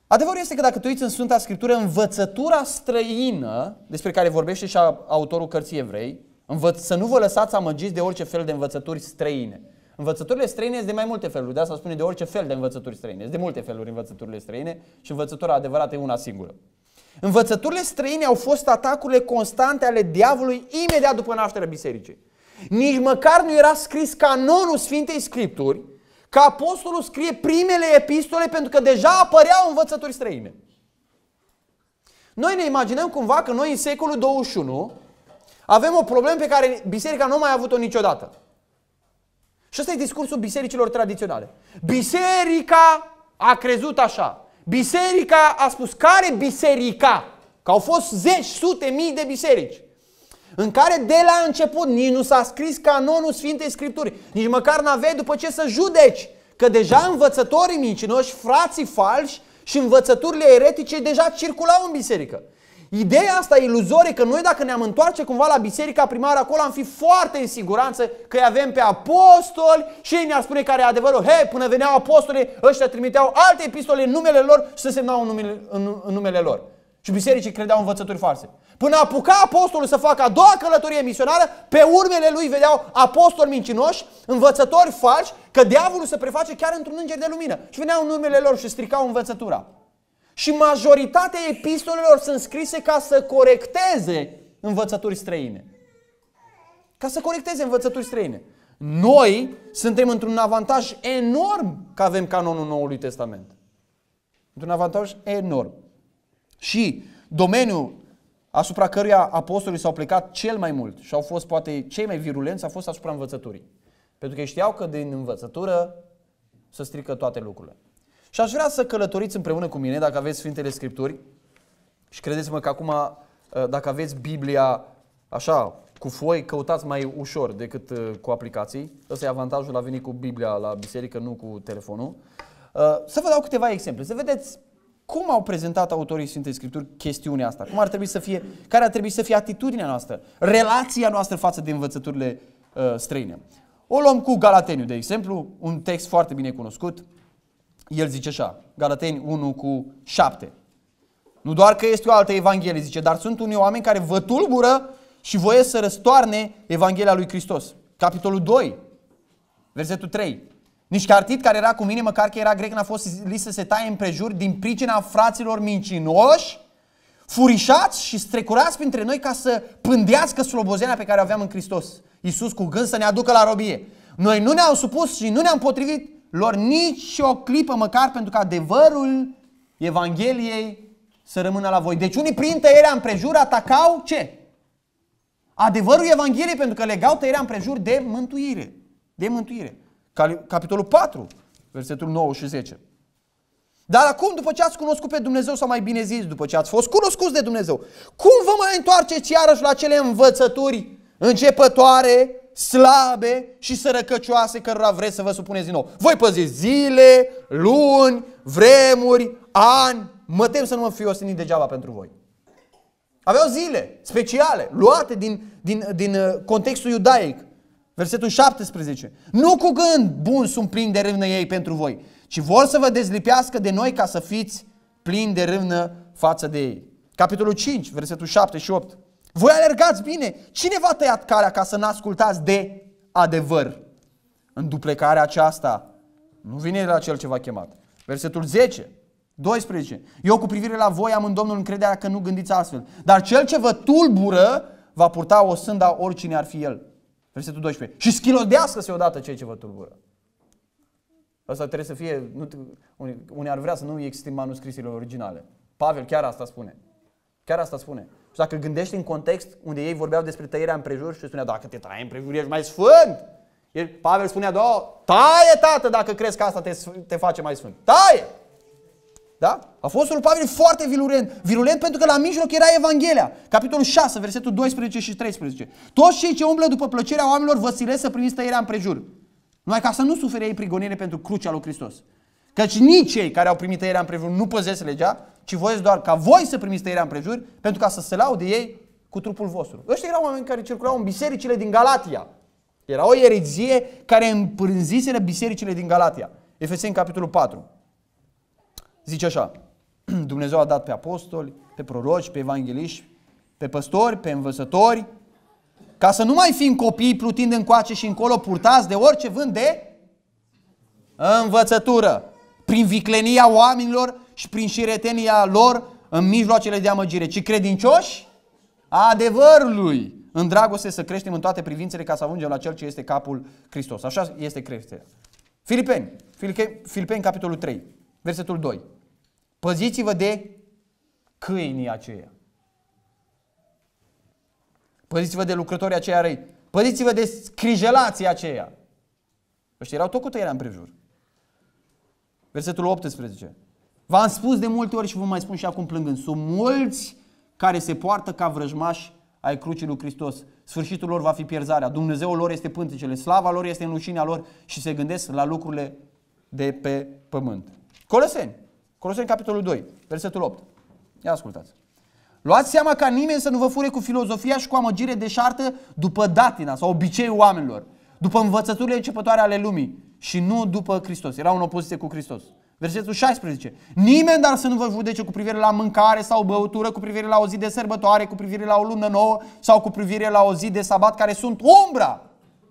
Adevărul este că dacă te uiți în Sfânta Scriptură, învățătura străină, despre care vorbește și autorul cărții evrei, învăț- să nu vă lăsați amăgiți de orice fel de învățături străine. Învățăturile străine sunt de mai multe feluri, de asta spune de orice fel de învățături străine. Sunt de multe feluri învățăturile străine și învățătura adevărată e una singură. Învățăturile străine au fost atacurile constante ale diavolului imediat după nașterea bisericii. Nici măcar nu era scris canonul Sfintei Scripturi, că apostolul scrie primele epistole pentru că deja apăreau învățături străine. Noi ne imaginăm cumva că noi în secolul 21 avem o problemă pe care biserica nu a mai avut-o niciodată. Și ăsta e discursul bisericilor tradiționale. Biserica a crezut așa. Biserica a spus, care biserica? Că au fost zeci, sute, mii de biserici în care de la început nici nu s-a scris canonul Sfintei Scripturi, nici măcar n-aveai după ce să judeci, că deja învățătorii mincinoși, frații falși și învățăturile eretice deja circulau în biserică. Ideea asta iluzorie că noi dacă ne-am întoarce cumva la biserica primară acolo am fi foarte în siguranță că îi avem pe apostoli și ei ne-ar spune care e adevărul. Hei, până veneau apostole, ăștia trimiteau alte epistole în numele lor și se semnau în numele, în, în numele lor. Și bisericii credeau învățături false. Până apuca apostolul să facă a doua călătorie misionară, pe urmele lui vedeau apostoli mincinoși, învățători falși, că diavolul se preface chiar într-un înger de lumină. Și veneau în urmele lor și stricau învățătura. Și majoritatea epistolelor sunt scrise ca să corecteze învățături străine. Ca să corecteze învățături străine. Noi suntem într-un avantaj enorm că avem canonul Noului Testament. Într-un avantaj enorm. Și domeniul asupra căruia apostolii s-au plecat cel mai mult și au fost poate cei mai virulenți a fost asupra învățăturii. Pentru că știau că din învățătură să strică toate lucrurile. Și aș vrea să călătoriți împreună cu mine, dacă aveți Sfintele Scripturi, și credeți-mă că acum, uh, dacă aveți Biblia așa, cu foi, căutați mai ușor decât uh, cu aplicații. Ăsta e avantajul la venit cu Biblia la biserică, nu cu telefonul. Uh, să vă dau câteva exemple, să vedeți cum au prezentat autorii Sfintei Scripturi chestiunea asta, cum ar trebui să fie, care ar trebui să fie atitudinea noastră, relația noastră față de învățăturile străine. O luăm cu Galateniu, de exemplu, un text foarte bine cunoscut el zice așa, Galateni 1 cu 7. Nu doar că este o altă Evanghelie, zice, dar sunt unii oameni care vă tulbură și voie să răstoarne Evanghelia lui Hristos. Capitolul 2, versetul 3. Nici cartit care era cu mine, măcar că era grec, n-a fost zis să se taie împrejur din pricina fraților mincinoși, furișați și strecurați printre noi ca să pândească slobozenia pe care o aveam în Hristos. Iisus cu gând să ne aducă la robie. Noi nu ne-am supus și nu ne-am potrivit lor nici o clipă măcar pentru că adevărul Evangheliei să rămână la voi. Deci unii prin tăierea împrejur atacau ce? Adevărul Evangheliei pentru că legau tăierea împrejur de mântuire. De mântuire. Capitolul 4, versetul 9 și 10. Dar acum, după ce ați cunoscut pe Dumnezeu, sau mai bine zis, după ce ați fost cunoscuți de Dumnezeu, cum vă mai întoarceți iarăși la cele învățături începătoare slabe și sărăcăcioase cărora vreți să vă supuneți din nou. Voi păziți zile, luni, vremuri, ani. Mă tem să nu mă fiu osinit degeaba pentru voi. Aveau zile speciale, luate din, din, din uh, contextul iudaic. Versetul 17. Nu cu gând bun sunt plini de râvnă ei pentru voi, ci vor să vă dezlipească de noi ca să fiți plini de râvnă față de ei. Capitolul 5, versetul 7 și 8. Voi alergați bine. Cine v-a tăiat calea ca să n-ascultați de adevăr? În duplecarea aceasta nu vine de la cel ce v-a chemat. Versetul 10, 12. Eu cu privire la voi am în Domnul încrederea că nu gândiți astfel. Dar cel ce vă tulbură va purta o sânda oricine ar fi el. Versetul 12. Și schilodească-se odată cei ce vă tulbură. Asta trebuie să fie, nu, unii, unii ar vrea să nu existe manuscrisiile originale. Pavel chiar asta spune. Chiar asta spune. Și dacă gândești în context unde ei vorbeau despre tăierea împrejur și spunea, dacă te tai împrejur, ești mai sfânt. Pavel spunea, da, taie, tată, dacă crezi că asta te, te face mai sfânt. Taie! Da? A fost un Pavel foarte virulent. Virulent pentru că la mijloc era Evanghelia. Capitolul 6, versetul 12 și 13. Toți cei ce umblă după plăcerea oamenilor văsilesc să primiți tăierea împrejur. Numai ca să nu sufere ei prigonire pentru crucea lui Hristos. Căci nici cei care au primit tăierea împrejur nu păzesc legea, ci voiesc doar ca voi să primiți tăierea împrejur pentru ca să se laude ei cu trupul vostru. Ăștia erau oameni care circulau în bisericile din Galatia. Era o erezie care împânziseră bisericile din Galatia. Efeseni, capitolul 4. Zice așa, Dumnezeu a dat pe apostoli, pe proroci, pe evangeliști, pe păstori, pe învățători, ca să nu mai fim copii plutind încoace și încolo purtați de orice vânt de învățătură, prin viclenia oamenilor și prin șiretenia lor în mijloacele de amăgire, ci credincioși a adevărului. În dragoste să creștem în toate privințele ca să ajungem la Cel ce este capul Hristos. Așa este creșterea. Filipeni, Filipeni, Filipeni capitolul 3, versetul 2. Păziți-vă de câinii aceia. Păziți-vă de lucrătorii aceia răi. Păziți-vă de scrijelații aceia. Ăștia erau tot cu tăierea împrejur. Versetul 18. V-am spus de multe ori și vă mai spun și acum plângând, sunt mulți care se poartă ca vrăjmași ai crucii lui Hristos. Sfârșitul lor va fi pierzarea, Dumnezeul lor este pântecele, slava lor este în lușinea lor și se gândesc la lucrurile de pe pământ. Coloseni, Coloseni capitolul 2, versetul 8. Ia ascultați. Luați seama ca nimeni să nu vă fure cu filozofia și cu amăgire deșartă după datina sau obiceiul oamenilor, după învățăturile începătoare ale lumii și nu după Hristos. Era în opoziție cu Hristos. Versetul 16. Nimeni dar să nu vă judece cu privire la mâncare sau băutură, cu privire la o zi de sărbătoare, cu privire la o lună nouă sau cu privire la o zi de sabat, care sunt umbra,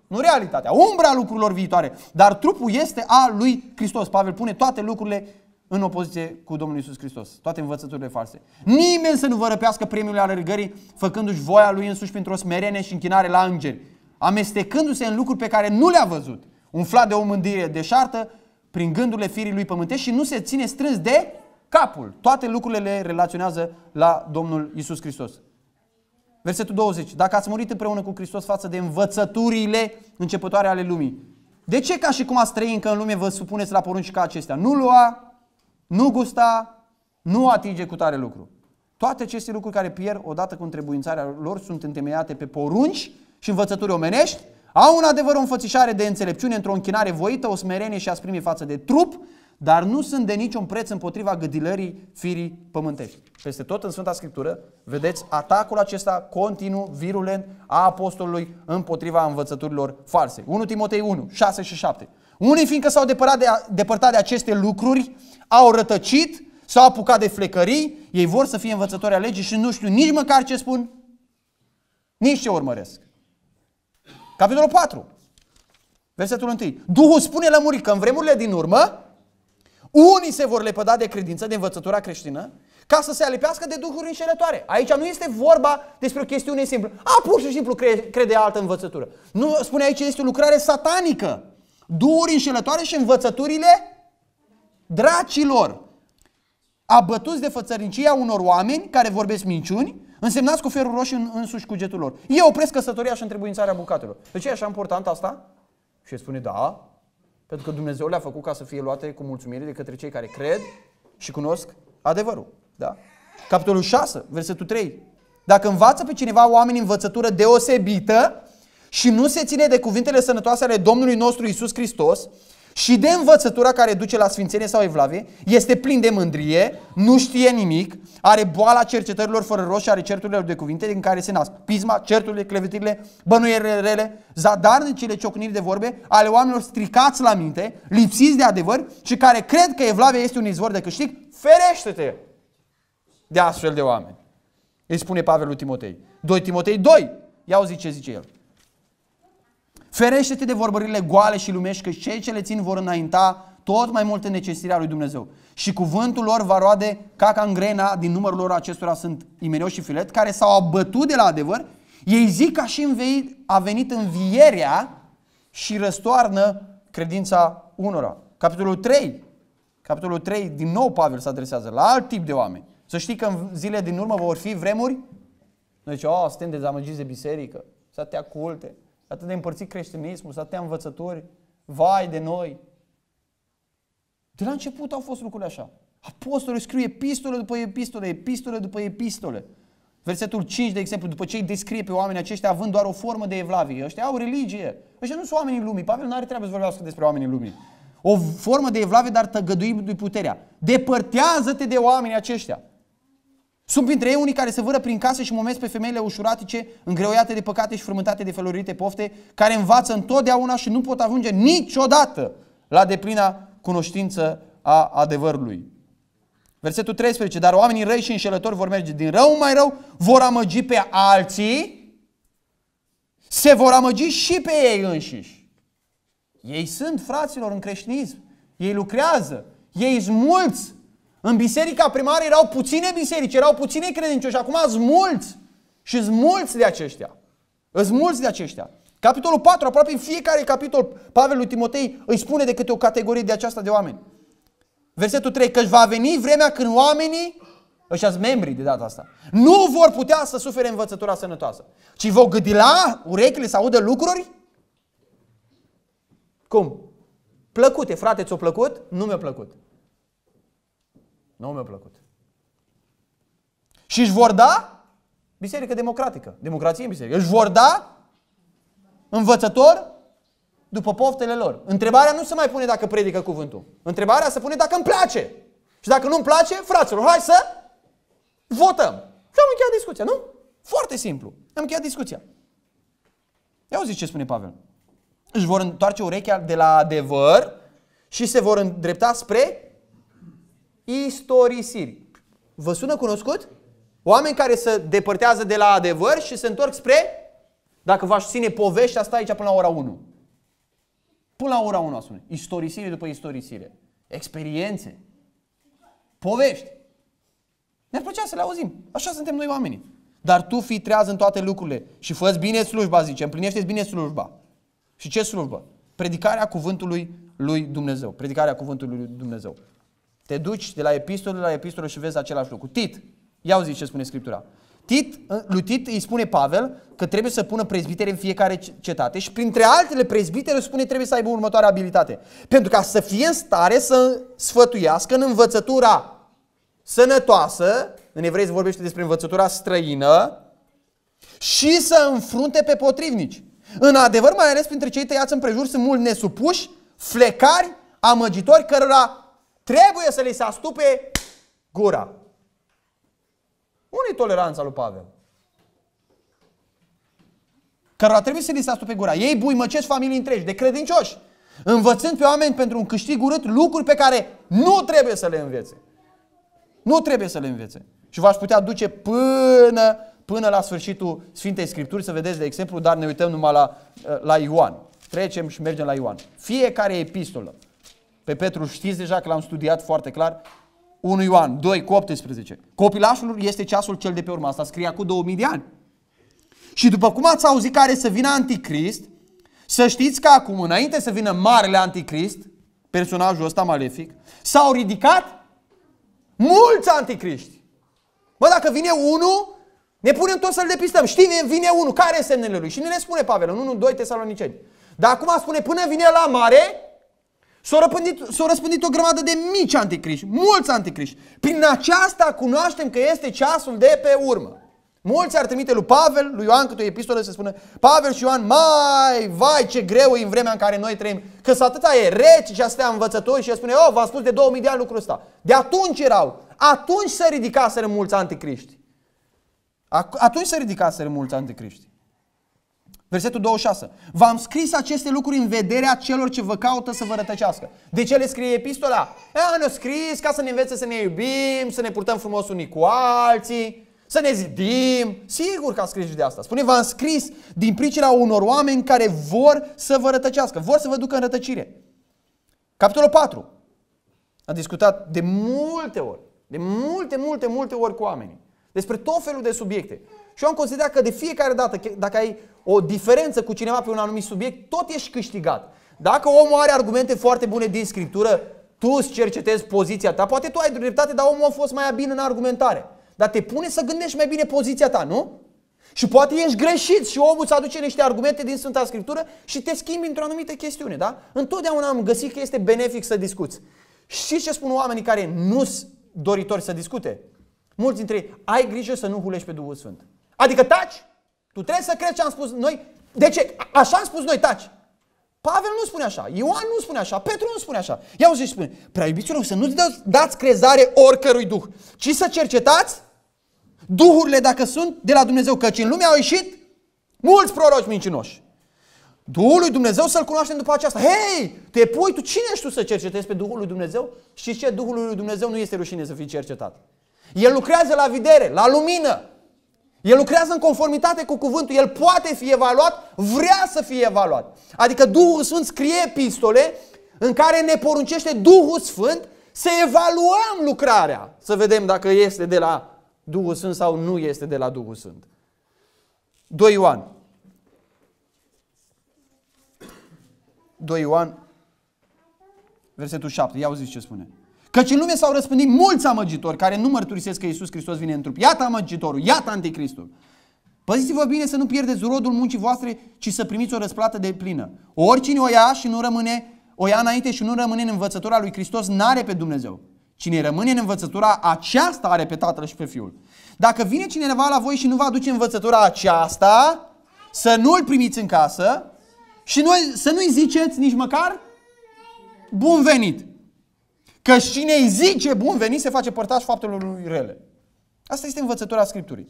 nu realitatea, umbra lucrurilor viitoare. Dar trupul este a lui Hristos. Pavel pune toate lucrurile în opoziție cu Domnul Isus Hristos. Toate învățăturile false. Nimeni să nu vă răpească premiile ale răgării, făcându-și voia lui însuși printr-o smerenie și închinare la îngeri, amestecându-se în lucruri pe care nu le-a văzut, umflat de o mândire deșartă, prin gândurile firii lui pământești și nu se ține strâns de capul. Toate lucrurile le relaționează la Domnul Isus Hristos. Versetul 20. Dacă ați murit împreună cu Hristos față de învățăturile începătoare ale lumii. De ce ca și cum ați trăi încă în lume vă supuneți la porunci ca acestea? Nu lua, nu gusta, nu atinge cu tare lucru. Toate aceste lucruri care pierd odată cu întrebuințarea lor sunt întemeiate pe porunci și învățături omenești au un adevăr o înfățișare de înțelepciune într-o închinare voită, o smerenie și asprime față de trup, dar nu sunt de niciun preț împotriva gâdilării firii pământești. Peste tot în Sfânta Scriptură vedeți atacul acesta continuu, virulent a apostolului împotriva învățăturilor false. 1 Timotei 1, 6 și 7. Unii fiindcă s-au depărat de, depărtat de aceste lucruri, au rătăcit, s-au apucat de flecării, ei vor să fie învățători a legii și nu știu nici măcar ce spun, nici ce urmăresc. Capitolul 4, versetul 1. Duhul spune lămurit că în vremurile din urmă, unii se vor lepăda de credință, de învățătura creștină, ca să se alipească de duhuri înșelătoare. Aici nu este vorba despre o chestiune simplă. A, pur și simplu crede, crede altă învățătură. Nu, spune aici, este o lucrare satanică. Duhuri înșelătoare și învățăturile dracilor. Abătuți de fățărnicia unor oameni care vorbesc minciuni, Însemnați cu ferul roșu în, însuși cugetul lor. Eu opresc căsătoria și întrebuințarea bucatelor. De deci ce e așa important asta? Și spune, da, pentru că Dumnezeu le-a făcut ca să fie luate cu mulțumire de către cei care cred și cunosc adevărul. Da? Capitolul 6, versetul 3. Dacă învață pe cineva oameni învățătură deosebită și nu se ține de cuvintele sănătoase ale Domnului nostru Isus Hristos, și de învățătura care duce la sfințenie sau evlavie, este plin de mândrie, nu știe nimic, are boala cercetărilor fără roșie, are certurile de cuvinte din care se nasc pisma, certurile, clevetirile, bănuierile rele, zadarnicile ciocniri de vorbe ale oamenilor stricați la minte, lipsiți de adevăr și care cred că evlavia este un izvor de câștig, ferește-te de astfel de oameni. Îi spune Pavel lui Timotei. 2 Timotei 2. Ia o zice, zice el. Ferește-te de vorbările goale și lumești, că cei ce le țin vor înainta tot mai mult în necesirea lui Dumnezeu. Și cuvântul lor va roade ca grena din numărul lor acestora sunt Imeneu și Filet, care s-au abătut de la adevăr. Ei zic că și a venit învierea și răstoarnă credința unora. Capitolul 3. Capitolul 3, din nou Pavel se adresează la alt tip de oameni. Să știi că în zile din urmă vor fi vremuri. Noi zice, oh, suntem dezamăgiți de biserică, să te aculte atât de împărțit creștinismul, atâtea învățători, vai de noi. De la început au fost lucrurile așa. Apostolul scrie epistole după epistole, epistole după epistole. Versetul 5, de exemplu, după ce îi descrie pe oamenii aceștia având doar o formă de evlavie, ăștia au religie, ăștia nu sunt oamenii lumii, Pavel nu are treabă să vorbească despre oamenii lumii. O formă de evlavie, dar tăgăduim de puterea. Depărtează-te de oamenii aceștia. Sunt printre ei unii care se vără prin casă și momesc pe femeile ușuratice, îngreuiate de păcate și frământate de felurite pofte, care învață întotdeauna și nu pot ajunge niciodată la deplina cunoștință a adevărului. Versetul 13. Dar oamenii răi și înșelători vor merge din rău mai rău, vor amăgi pe alții, se vor amăgi și pe ei înșiși. Ei sunt, fraților, în creștinism. Ei lucrează. Ei sunt mulți în biserica primară erau puține biserici, erau puține credincioși, acum sunt mulți. Și sunt mulți de aceștia. Sunt mulți de aceștia. Capitolul 4, aproape în fiecare capitol, Pavel lui Timotei îi spune de câte o categorie de aceasta de oameni. Versetul 3, că va veni vremea când oamenii, ăștia sunt membrii de data asta, nu vor putea să sufere învățătura sănătoasă, ci vor gâdila urechile să audă lucruri? Cum? Plăcute, frate, ți o plăcut? Nu mi-a plăcut. Nu mi-a plăcut. Și își vor da biserică democratică. Democrație în biserică. Își vor da învățător după poftele lor. Întrebarea nu se mai pune dacă predică cuvântul. Întrebarea se pune dacă îmi place. Și dacă nu îmi place, fraților, hai să votăm. Și am încheiat discuția, nu? Foarte simplu. Am încheiat discuția. Ia auziți ce spune Pavel. Își vor întoarce urechea de la adevăr și se vor îndrepta spre istorisiri. Vă sună cunoscut? Oameni care se depărtează de la adevăr și se întorc spre, dacă v-aș ține poveștea asta aici până la ora 1. Până la ora 1 a spune. Istorisire după istorisire. Experiențe. Povești. Ne-ar plăcea să le auzim. Așa suntem noi oamenii. Dar tu fii treaz în toate lucrurile și fă bine slujba, zice, împlinește bine slujba. Și ce slujbă? Predicarea cuvântului lui Dumnezeu. Predicarea cuvântului lui Dumnezeu. Te duci de la epistolă la epistolă și vezi același lucru. Tit, iau zice ce spune Scriptura. Tit, lui Tit îi spune Pavel că trebuie să pună prezbitere în fiecare cetate și printre altele prezbitere spune trebuie să aibă următoarea abilitate. Pentru ca să fie în stare să sfătuiască în învățătura sănătoasă, în evrei se vorbește despre învățătura străină, și să înfrunte pe potrivnici. În adevăr, mai ales printre cei tăiați împrejur, sunt mulți nesupuși, flecari, amăgitori, cărora Trebuie să li se astupe gura. Unii toleranța lui Pavel? ar trebuie să li se astupe gura. Ei buimăcesc familii întregi, de credincioși, învățând pe oameni pentru un câștig urât lucruri pe care nu trebuie să le învețe. Nu trebuie să le învețe. Și v-aș putea duce până, până la sfârșitul Sfintei Scripturi să vedeți de exemplu, dar ne uităm numai la, la Ioan. Trecem și mergem la Ioan. Fiecare epistolă pe Petru știți deja că l-am studiat foarte clar. 1 Ioan 2 cu 18. Copilașul este ceasul cel de pe urmă. Asta scria cu 2000 de ani. Și după cum ați auzit care să vină anticrist, să știți că acum, înainte să vină marele anticrist, personajul ăsta malefic, s-au ridicat mulți anticriști. Bă, dacă vine unul, ne punem toți să-l depistăm. Știi, vine unul, care e semnele lui? Și ne, le spune Pavel în 1, 2 Tesaloniceni. Dar acum spune, până vine la mare, S-au răspândit, s-au răspândit o grămadă de mici anticriști, mulți anticriști. Prin aceasta cunoaștem că este ceasul de pe urmă. Mulți ar trimite lui Pavel, lui Ioan, câte o epistolă să spună Pavel și Ioan, mai, vai ce greu e în vremea în care noi trăim Că să atâta e reci și astea învățători și spune Oh, v-am spus de 2000 de ani lucrul ăsta De atunci erau, atunci se ridicaseră mulți anticriști Atunci se ridicaseră mulți anticriști Versetul 26. V-am scris aceste lucruri în vederea celor ce vă caută să vă rătăcească. De ce le scrie epistola? Ea ne-a scris ca să ne învețe să ne iubim, să ne purtăm frumos unii cu alții, să ne zidim. Sigur că a scris și de asta. Spune, v-am scris din pricina unor oameni care vor să vă rătăcească, vor să vă ducă în rătăcire. Capitolul 4. Am discutat de multe ori, de multe, multe, multe ori cu oamenii despre tot felul de subiecte. Și eu am considerat că de fiecare dată, dacă ai o diferență cu cineva pe un anumit subiect, tot ești câștigat. Dacă omul are argumente foarte bune din scriptură, tu îți cercetezi poziția ta. Poate tu ai dreptate, dar omul a fost mai abin în argumentare. Dar te pune să gândești mai bine poziția ta, nu? Și poate ești greșit și omul îți aduce niște argumente din Sfânta Scriptură și te schimbi într-o anumită chestiune, da? Întotdeauna am găsit că este benefic să discuți. Și ce spun oamenii care nu sunt doritori să discute? Mulți dintre ei, ai grijă să nu hulești pe Duhul Sfânt. Adică taci. Tu trebuie să crezi ce am spus noi. De ce? Așa am spus noi, taci. Pavel nu spune așa, Ioan nu spune așa, Petru nu spune așa. Ia uzi și spune, prea iubiților, să nu dați crezare oricărui duh, ci să cercetați duhurile dacă sunt de la Dumnezeu, căci în lume au ieșit mulți proroci mincinoși. Duhul lui Dumnezeu să-L cunoaștem după aceasta. Hei, te pui, tu cine ești tu să cercetezi pe Duhul lui Dumnezeu? Și ce? Duhul lui Dumnezeu nu este rușine să fii cercetat. El lucrează la vedere, la lumină. El lucrează în conformitate cu cuvântul, el poate fi evaluat, vrea să fie evaluat. Adică Duhul Sfânt scrie epistole în care ne poruncește Duhul Sfânt să evaluăm lucrarea, să vedem dacă este de la Duhul Sfânt sau nu este de la Duhul Sfânt. 2 Ioan. 2 Ioan, versetul 7. Ia auziți ce spune. Căci în lume s-au răspândit mulți amăgitori care nu mărturisesc că Iisus Hristos vine întrup. Iată amăgitorul, iată anticristul. Păziți-vă bine să nu pierdeți rodul muncii voastre, ci să primiți o răsplată de plină. Oricine o ia și nu rămâne, o ia înainte și nu rămâne în învățătura lui Hristos, n-are pe Dumnezeu. Cine rămâne în învățătura aceasta are pe Tatăl și pe Fiul. Dacă vine cineva la voi și nu vă aduce învățătura aceasta, să nu-l primiți în casă și nu, să nu-i ziceți nici măcar bun venit. Că cine îi zice bun venit se face părtaș faptelor lui rele. Asta este învățătura Scripturii.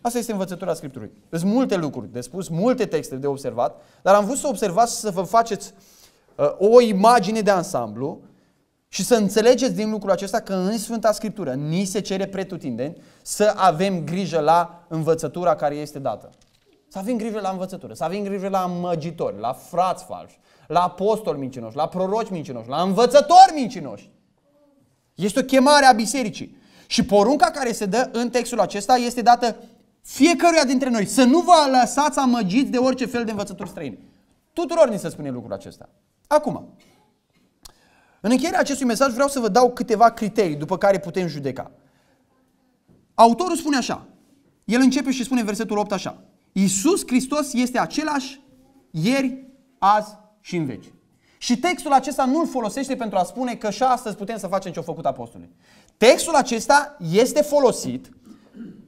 Asta este învățătura Scripturii. Sunt multe lucruri de spus, multe texte de observat, dar am vrut să observați să vă faceți uh, o imagine de ansamblu și să înțelegeți din lucrul acesta că în Sfânta Scriptură ni se cere pretutindeni să avem grijă la învățătura care este dată. Să avem grijă la învățătură, să avem grijă la măgitori, la frați falși, la apostoli mincinoși, la proroci mincinoși, la învățători mincinoși. Este o chemare a bisericii. Și porunca care se dă în textul acesta este dată fiecăruia dintre noi. Să nu vă lăsați amăgiți de orice fel de învățături străine. Tuturor ni se spune lucrul acesta. Acum, în încheierea acestui mesaj vreau să vă dau câteva criterii după care putem judeca. Autorul spune așa. El începe și spune versetul 8 așa. Iisus Hristos este același ieri, azi și în veci. Și textul acesta nu-l folosește pentru a spune că și astăzi putem să facem ce a făcut apostolii. Textul acesta este folosit,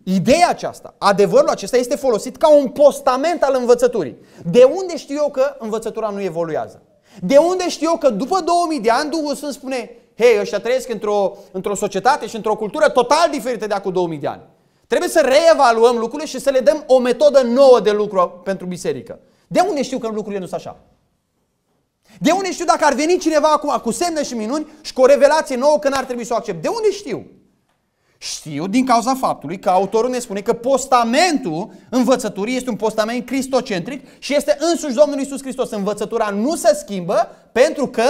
ideea aceasta, adevărul acesta este folosit ca un postament al învățăturii. De unde știu eu că învățătura nu evoluează? De unde știu eu că după 2000 de ani Duhul Sfânt spune hei, ăștia trăiesc într-o, într-o societate și într-o cultură total diferită de acum 2000 de ani. Trebuie să reevaluăm lucrurile și să le dăm o metodă nouă de lucru pentru biserică. De unde știu că lucrurile nu sunt așa? De unde știu dacă ar veni cineva acum cu semne și minuni și cu o revelație nouă că n-ar trebui să o accept? De unde știu? Știu din cauza faptului că autorul ne spune că postamentul învățăturii este un postament cristocentric și este însuși Domnul Isus Hristos. Învățătura nu se schimbă pentru că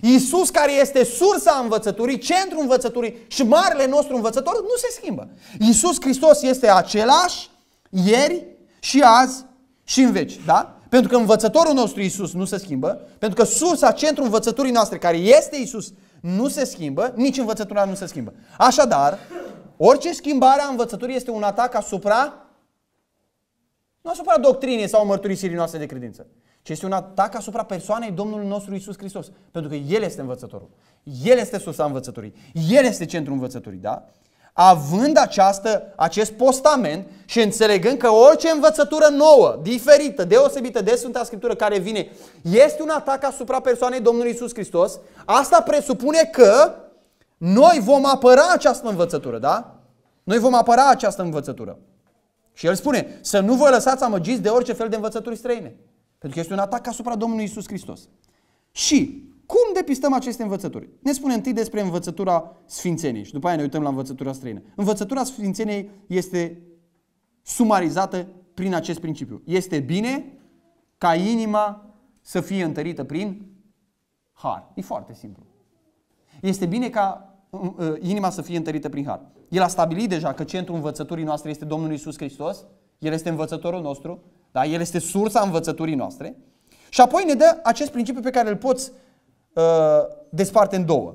Isus care este sursa învățăturii, centrul învățăturii și marele nostru învățător nu se schimbă. Isus Hristos este același ieri și azi și în veci. Da? Pentru că învățătorul nostru Isus nu se schimbă, pentru că sursa, centrul învățăturii noastre, care este Isus, nu se schimbă, nici învățătura nu se schimbă. Așadar, orice schimbare a învățăturii este un atac asupra, nu asupra doctrinei sau mărturisirii noastre de credință, ci este un atac asupra persoanei Domnului nostru Isus Hristos. Pentru că El este învățătorul. El este sursa învățăturii. El este centrul învățăturii, da? având această, acest postament și înțelegând că orice învățătură nouă, diferită, deosebită de Sfânta Scriptură care vine, este un atac asupra persoanei Domnului Isus Hristos, asta presupune că noi vom apăra această învățătură, da? Noi vom apăra această învățătură. Și el spune să nu vă lăsați amăgiți de orice fel de învățături străine. Pentru că este un atac asupra Domnului Isus Hristos. Și cum depistăm aceste învățături? Ne spune întâi despre învățătura sfințeniei și după aia ne uităm la învățătura străină. Învățătura sfințeniei este sumarizată prin acest principiu. Este bine ca inima să fie întărită prin har. E foarte simplu. Este bine ca uh, uh, inima să fie întărită prin har. El a stabilit deja că centrul învățăturii noastre este Domnul Isus Hristos, El este învățătorul nostru, da? El este sursa învățăturii noastre. Și apoi ne dă acest principiu pe care îl poți Uh, desparte în două.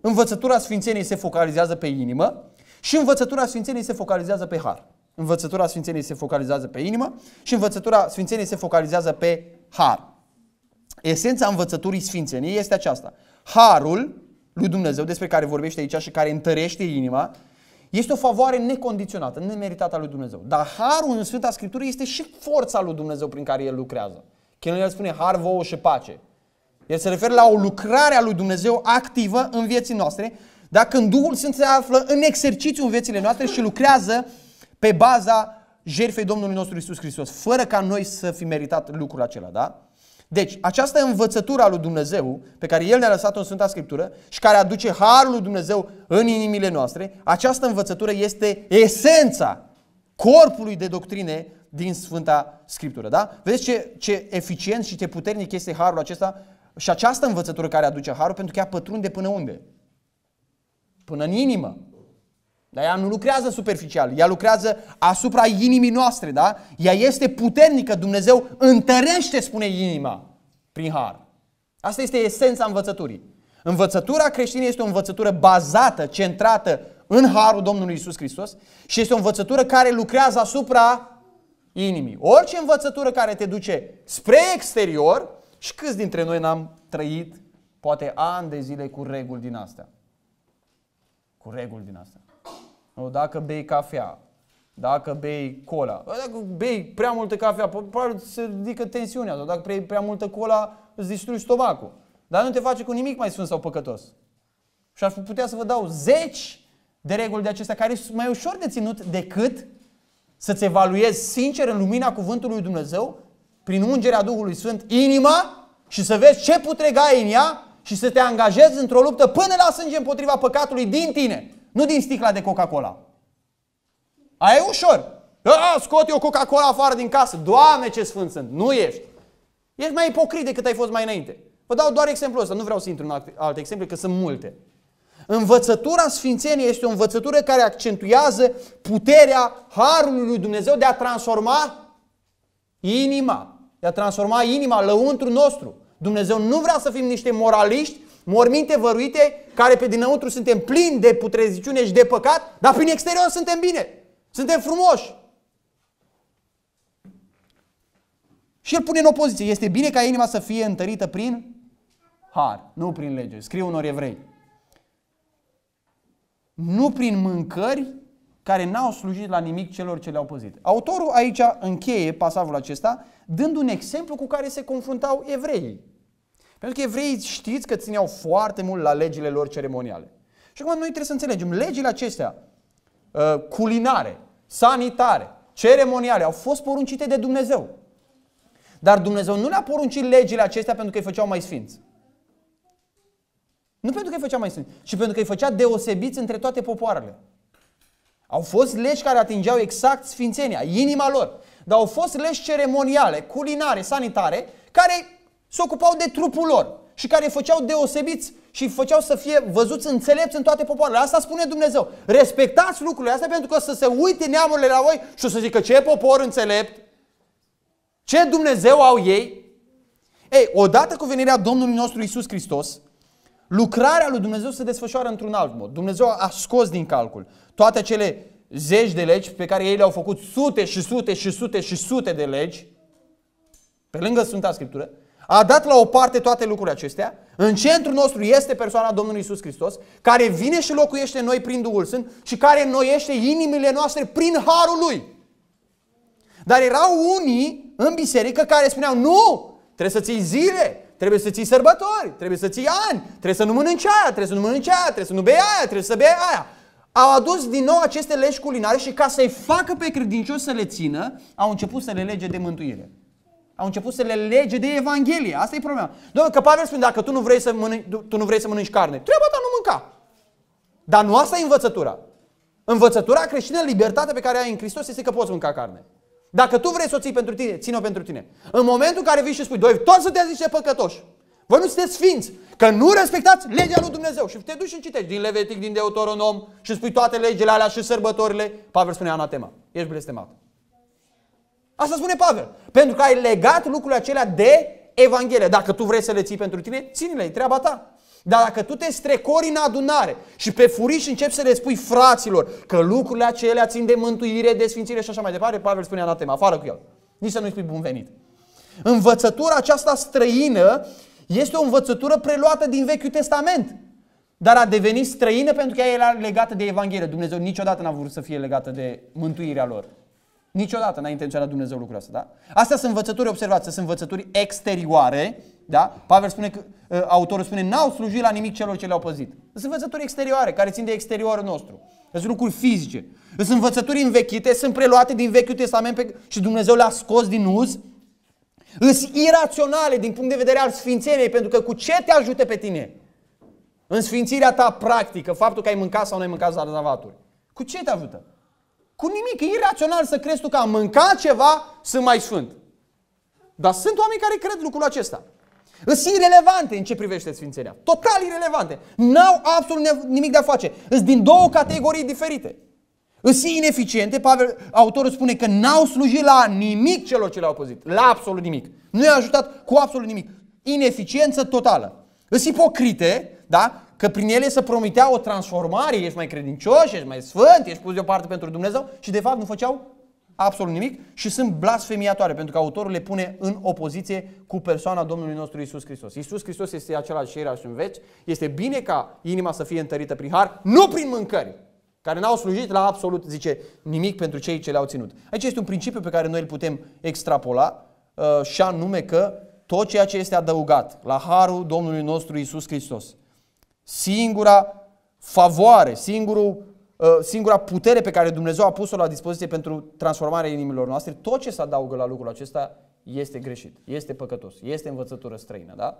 Învățătura Sfințeniei se focalizează pe inimă și învățătura Sfințeniei se focalizează pe har. Învățătura Sfințeniei se focalizează pe inimă și învățătura Sfințeniei se focalizează pe har. Esența învățăturii Sfințeniei este aceasta. Harul lui Dumnezeu, despre care vorbește aici și care întărește inima, este o favoare necondiționată, nemeritată a lui Dumnezeu. Dar harul în Sfânta Scriptură este și forța lui Dumnezeu prin care el lucrează. el spune har vouă și pace. El se referă la o lucrare a lui Dumnezeu activă în vieții noastre, dar când Duhul Sfânt se află în exercițiu în viețile noastre și lucrează pe baza jertfei Domnului nostru Isus Hristos, fără ca noi să fi meritat lucrul acela, da? Deci, această învățătură a lui Dumnezeu, pe care El ne-a lăsat-o în Sfânta Scriptură și care aduce harul lui Dumnezeu în inimile noastre, această învățătură este esența corpului de doctrine din Sfânta Scriptură. Da? Vedeți ce, ce eficient și ce puternic este harul acesta și această învățătură care aduce harul, pentru că ea pătrunde până unde? Până în inimă. Dar ea nu lucrează superficial, ea lucrează asupra inimii noastre, da? Ea este puternică, Dumnezeu întărește, spune inima, prin har. Asta este esența învățăturii. Învățătura creștină este o învățătură bazată, centrată în harul Domnului Isus Hristos și este o învățătură care lucrează asupra inimii. Orice învățătură care te duce spre exterior și câți dintre noi n-am trăit poate ani de zile cu reguli din astea? Cu reguli din astea. Nu, dacă bei cafea, dacă bei cola, dacă bei prea multă cafea, probabil se ridică tensiunea, sau dacă bei prea multă cola, îți distrugi stomacul. Dar nu te face cu nimic mai sfânt sau păcătos. Și aș putea să vă dau zeci de reguli de acestea care sunt mai ușor de ținut decât să-ți evaluezi sincer în lumina cuvântului Dumnezeu prin ungerea Duhului Sfânt, inima și să vezi ce putrega în ea și să te angajezi într-o luptă până la sânge împotriva păcatului din tine, nu din sticla de Coca-Cola. Aia e ușor. A, scot eu Coca-Cola afară din casă. Doamne, ce sfânt sunt. Nu ești. Ești mai ipocrit decât ai fost mai înainte. Vă dau doar exemplu ăsta. Nu vreau să intru în alte exemple, că sunt multe. Învățătura Sfințeniei este o învățătură care accentuează puterea Harului lui Dumnezeu de a transforma inima de a transforma inima lăuntru nostru. Dumnezeu nu vrea să fim niște moraliști, morminte văruite, care pe dinăuntru suntem plini de putreziciune și de păcat, dar prin exterior suntem bine. Suntem frumoși. Și el pune în opoziție. Este bine ca inima să fie întărită prin har, nu prin lege. Scriu unor evrei. Nu prin mâncări care n-au slujit la nimic celor ce le-au păzit. Autorul aici încheie pasajul acesta dând un exemplu cu care se confruntau evreii. Pentru că evreii știți că țineau foarte mult la legile lor ceremoniale. Și acum noi trebuie să înțelegem, legile acestea uh, culinare, sanitare, ceremoniale au fost poruncite de Dumnezeu. Dar Dumnezeu nu le-a poruncit legile acestea pentru că îi făceau mai sfinți. Nu pentru că îi făcea mai sfinți, ci pentru că îi făcea deosebiți între toate popoarele. Au fost legi care atingeau exact sfințenia, inima lor. Dar au fost legi ceremoniale, culinare, sanitare, care se ocupau de trupul lor și care făceau deosebiți și făceau să fie văzuți înțelepți în toate popoarele. Asta spune Dumnezeu. Respectați lucrurile astea pentru că să se uite neamurile la voi și o să zică ce popor înțelept, ce Dumnezeu au ei. Ei, odată cu venirea Domnului nostru Isus Hristos, lucrarea lui Dumnezeu se desfășoară într-un alt mod. Dumnezeu a scos din calcul toate cele zeci de legi pe care ei le-au făcut sute și sute și sute și sute de legi, pe lângă Sfânta Scriptură, a dat la o parte toate lucrurile acestea. În centrul nostru este persoana Domnului Isus Hristos, care vine și locuiește noi prin Duhul Sfânt și care noiește inimile noastre prin Harul Lui. Dar erau unii în biserică care spuneau, nu, trebuie să ții zile, trebuie să ții sărbători, trebuie să ții ani, trebuie să nu mănânci aia, trebuie să nu mănânci aia, trebuie să nu bei aia, trebuie să bei aia au adus din nou aceste legi culinare și ca să-i facă pe credincios să le țină, au început să le lege de mântuire. Au început să le lege de Evanghelie. Asta e problema. Domnul, că Pavel spune, dacă tu nu vrei să mănânci, tu nu vrei să mănânci carne, treaba ta nu mânca. Dar nu asta e învățătura. Învățătura creștină, libertatea pe care ai în Hristos este că poți mânca carne. Dacă tu vrei să o ții pentru tine, ține-o pentru tine. În momentul în care vii și spui, doi, toți sunteți niște păcătoși. Voi nu sunteți sfinți, că nu respectați legea lui Dumnezeu. Și te duci și citești din Levitic, din Deuteronom și spui toate legile alea și sărbătorile. Pavel spune anatema. Ești blestemat. Asta spune Pavel. Pentru că ai legat lucrurile acelea de Evanghelie. Dacă tu vrei să le ții pentru tine, ține-le, e treaba ta. Dar dacă tu te strecori în adunare și pe furiș începi să le spui fraților că lucrurile acelea țin de mântuire, de sfințire și așa mai departe, Pavel spune anatema, afară cu el. Nici să nu-i spui bun venit. Învățătura aceasta străină este o învățătură preluată din Vechiul Testament, dar a devenit străină pentru că ea era legată de Evanghelie. Dumnezeu niciodată n-a vrut să fie legată de mântuirea lor. Niciodată n-a intenționat Dumnezeu lucrul ăsta, da? Astea sunt învățături, observați, sunt învățături exterioare, da? Pavel spune că, ă, autorul spune, n-au slujit la nimic celor ce le-au păzit. Sunt învățături exterioare, care țin de exteriorul nostru. Sunt lucruri fizice. Sunt învățături învechite, sunt preluate din Vechiul Testament pe, și Dumnezeu le-a scos din uz Îs iraționale din punct de vedere al sfințeniei, pentru că cu ce te ajută pe tine? În sfințirea ta practică, faptul că ai mâncat sau nu ai mâncat zarzavaturi. Cu ce te ajută? Cu nimic. E irațional să crezi tu că am mâncat ceva, sunt mai sfânt. Dar sunt oameni care cred lucrul acesta. Îs irelevante în ce privește sfințenia. Total irelevante. N-au absolut nimic de a face. Îs din două categorii diferite sunt ineficiente, Pavel, autorul spune că n-au slujit la nimic celor ce le-au păzit. La absolut nimic. Nu i-a ajutat cu absolut nimic. Ineficiență totală. Sunt ipocrite, da? Că prin ele se promitea o transformare, ești mai credincios, ești mai sfânt, ești pus deoparte pentru Dumnezeu și de fapt nu făceau absolut nimic și sunt blasfemiatoare pentru că autorul le pune în opoziție cu persoana Domnului nostru Isus Hristos. Isus Hristos este același și era și în veci. Este bine ca inima să fie întărită prin har, nu prin mâncări care n-au slujit la absolut, zice, nimic pentru cei ce le-au ținut. Aici este un principiu pe care noi îl putem extrapola uh, și anume că tot ceea ce este adăugat la harul Domnului nostru Isus Hristos, singura favoare, singurul, uh, singura putere pe care Dumnezeu a pus-o la dispoziție pentru transformarea inimilor noastre, tot ce se adaugă la lucrul acesta este greșit, este păcătos, este învățătură străină. Da?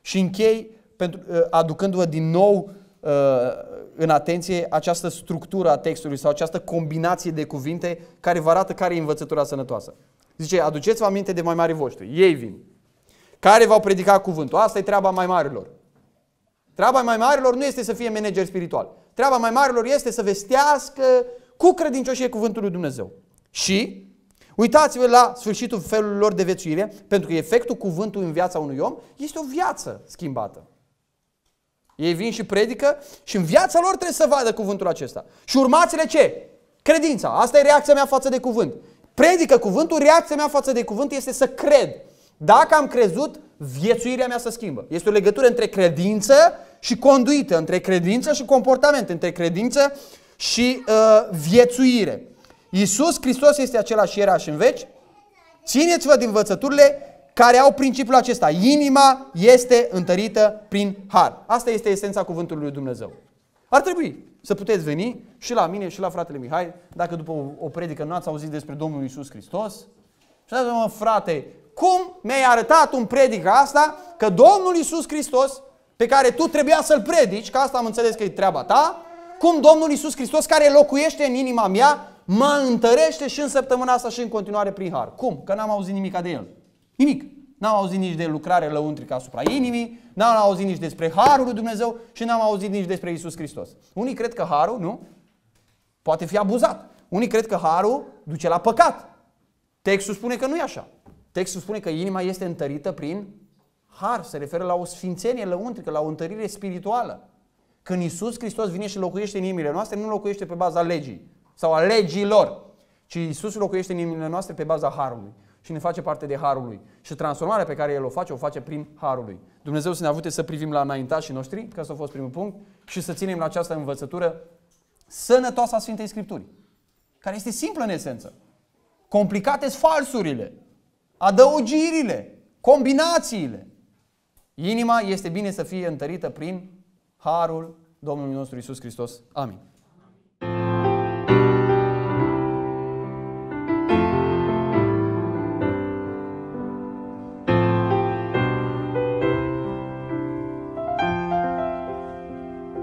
Și închei pentru, uh, aducându-vă din nou Uh, în atenție această structură a textului sau această combinație de cuvinte care vă arată care e învățătura sănătoasă. Zice, aduceți-vă aminte de mai mari voștri. Ei vin. Care v-au predicat cuvântul? Asta e treaba mai marilor. Treaba mai marilor nu este să fie manager spiritual. Treaba mai marilor este să vestească cu credincioșie cuvântul lui Dumnezeu. Și uitați-vă la sfârșitul felului lor de vețuire, pentru că efectul cuvântului în viața unui om este o viață schimbată. Ei vin și predică și în viața lor trebuie să vadă cuvântul acesta. Și urmați-le ce? Credința. Asta e reacția mea față de cuvânt. Predică cuvântul, reacția mea față de cuvânt este să cred. Dacă am crezut, viețuirea mea se schimbă. Este o legătură între credință și conduită, între credință și comportament, între credință și uh, viețuire. Iisus Hristos este același era și în veci. Țineți-vă din învățăturile care au principiul acesta. Inima este întărită prin har. Asta este esența cuvântului lui Dumnezeu. Ar trebui să puteți veni și la mine și la fratele Mihai, dacă după o predică nu ați auzit despre Domnul Isus Hristos. Și ați mă, frate, cum mi-ai arătat un predică asta că Domnul Isus Hristos, pe care tu trebuia să-l predici, că asta am înțeles că e treaba ta, cum Domnul Isus Hristos care locuiește în inima mea, mă întărește și în săptămâna asta și în continuare prin har. Cum? Că n-am auzit nimic de el. Nimic. N-am auzit nici de lucrare lăuntrică asupra inimii, n-am auzit nici despre Harul lui Dumnezeu și n-am auzit nici despre Isus Hristos. Unii cred că Harul, nu? Poate fi abuzat. Unii cred că Harul duce la păcat. Textul spune că nu e așa. Textul spune că inima este întărită prin har, se referă la o sfințenie lăuntrică, la o întărire spirituală. Când Isus Hristos vine și locuiește în inimile noastre, nu locuiește pe baza legii sau a legilor, ci Isus locuiește în inimile noastre pe baza harului și ne face parte de harul lui. Și transformarea pe care el o face, o face prin harul lui. Dumnezeu să ne avute să privim la înaintașii noștri, că asta a fost primul punct, și să ținem la această învățătură sănătoasă a Sfintei Scripturii, care este simplă în esență. Complicate sunt falsurile, adăugirile, combinațiile. Inima este bine să fie întărită prin harul Domnului nostru Isus Hristos. Amin.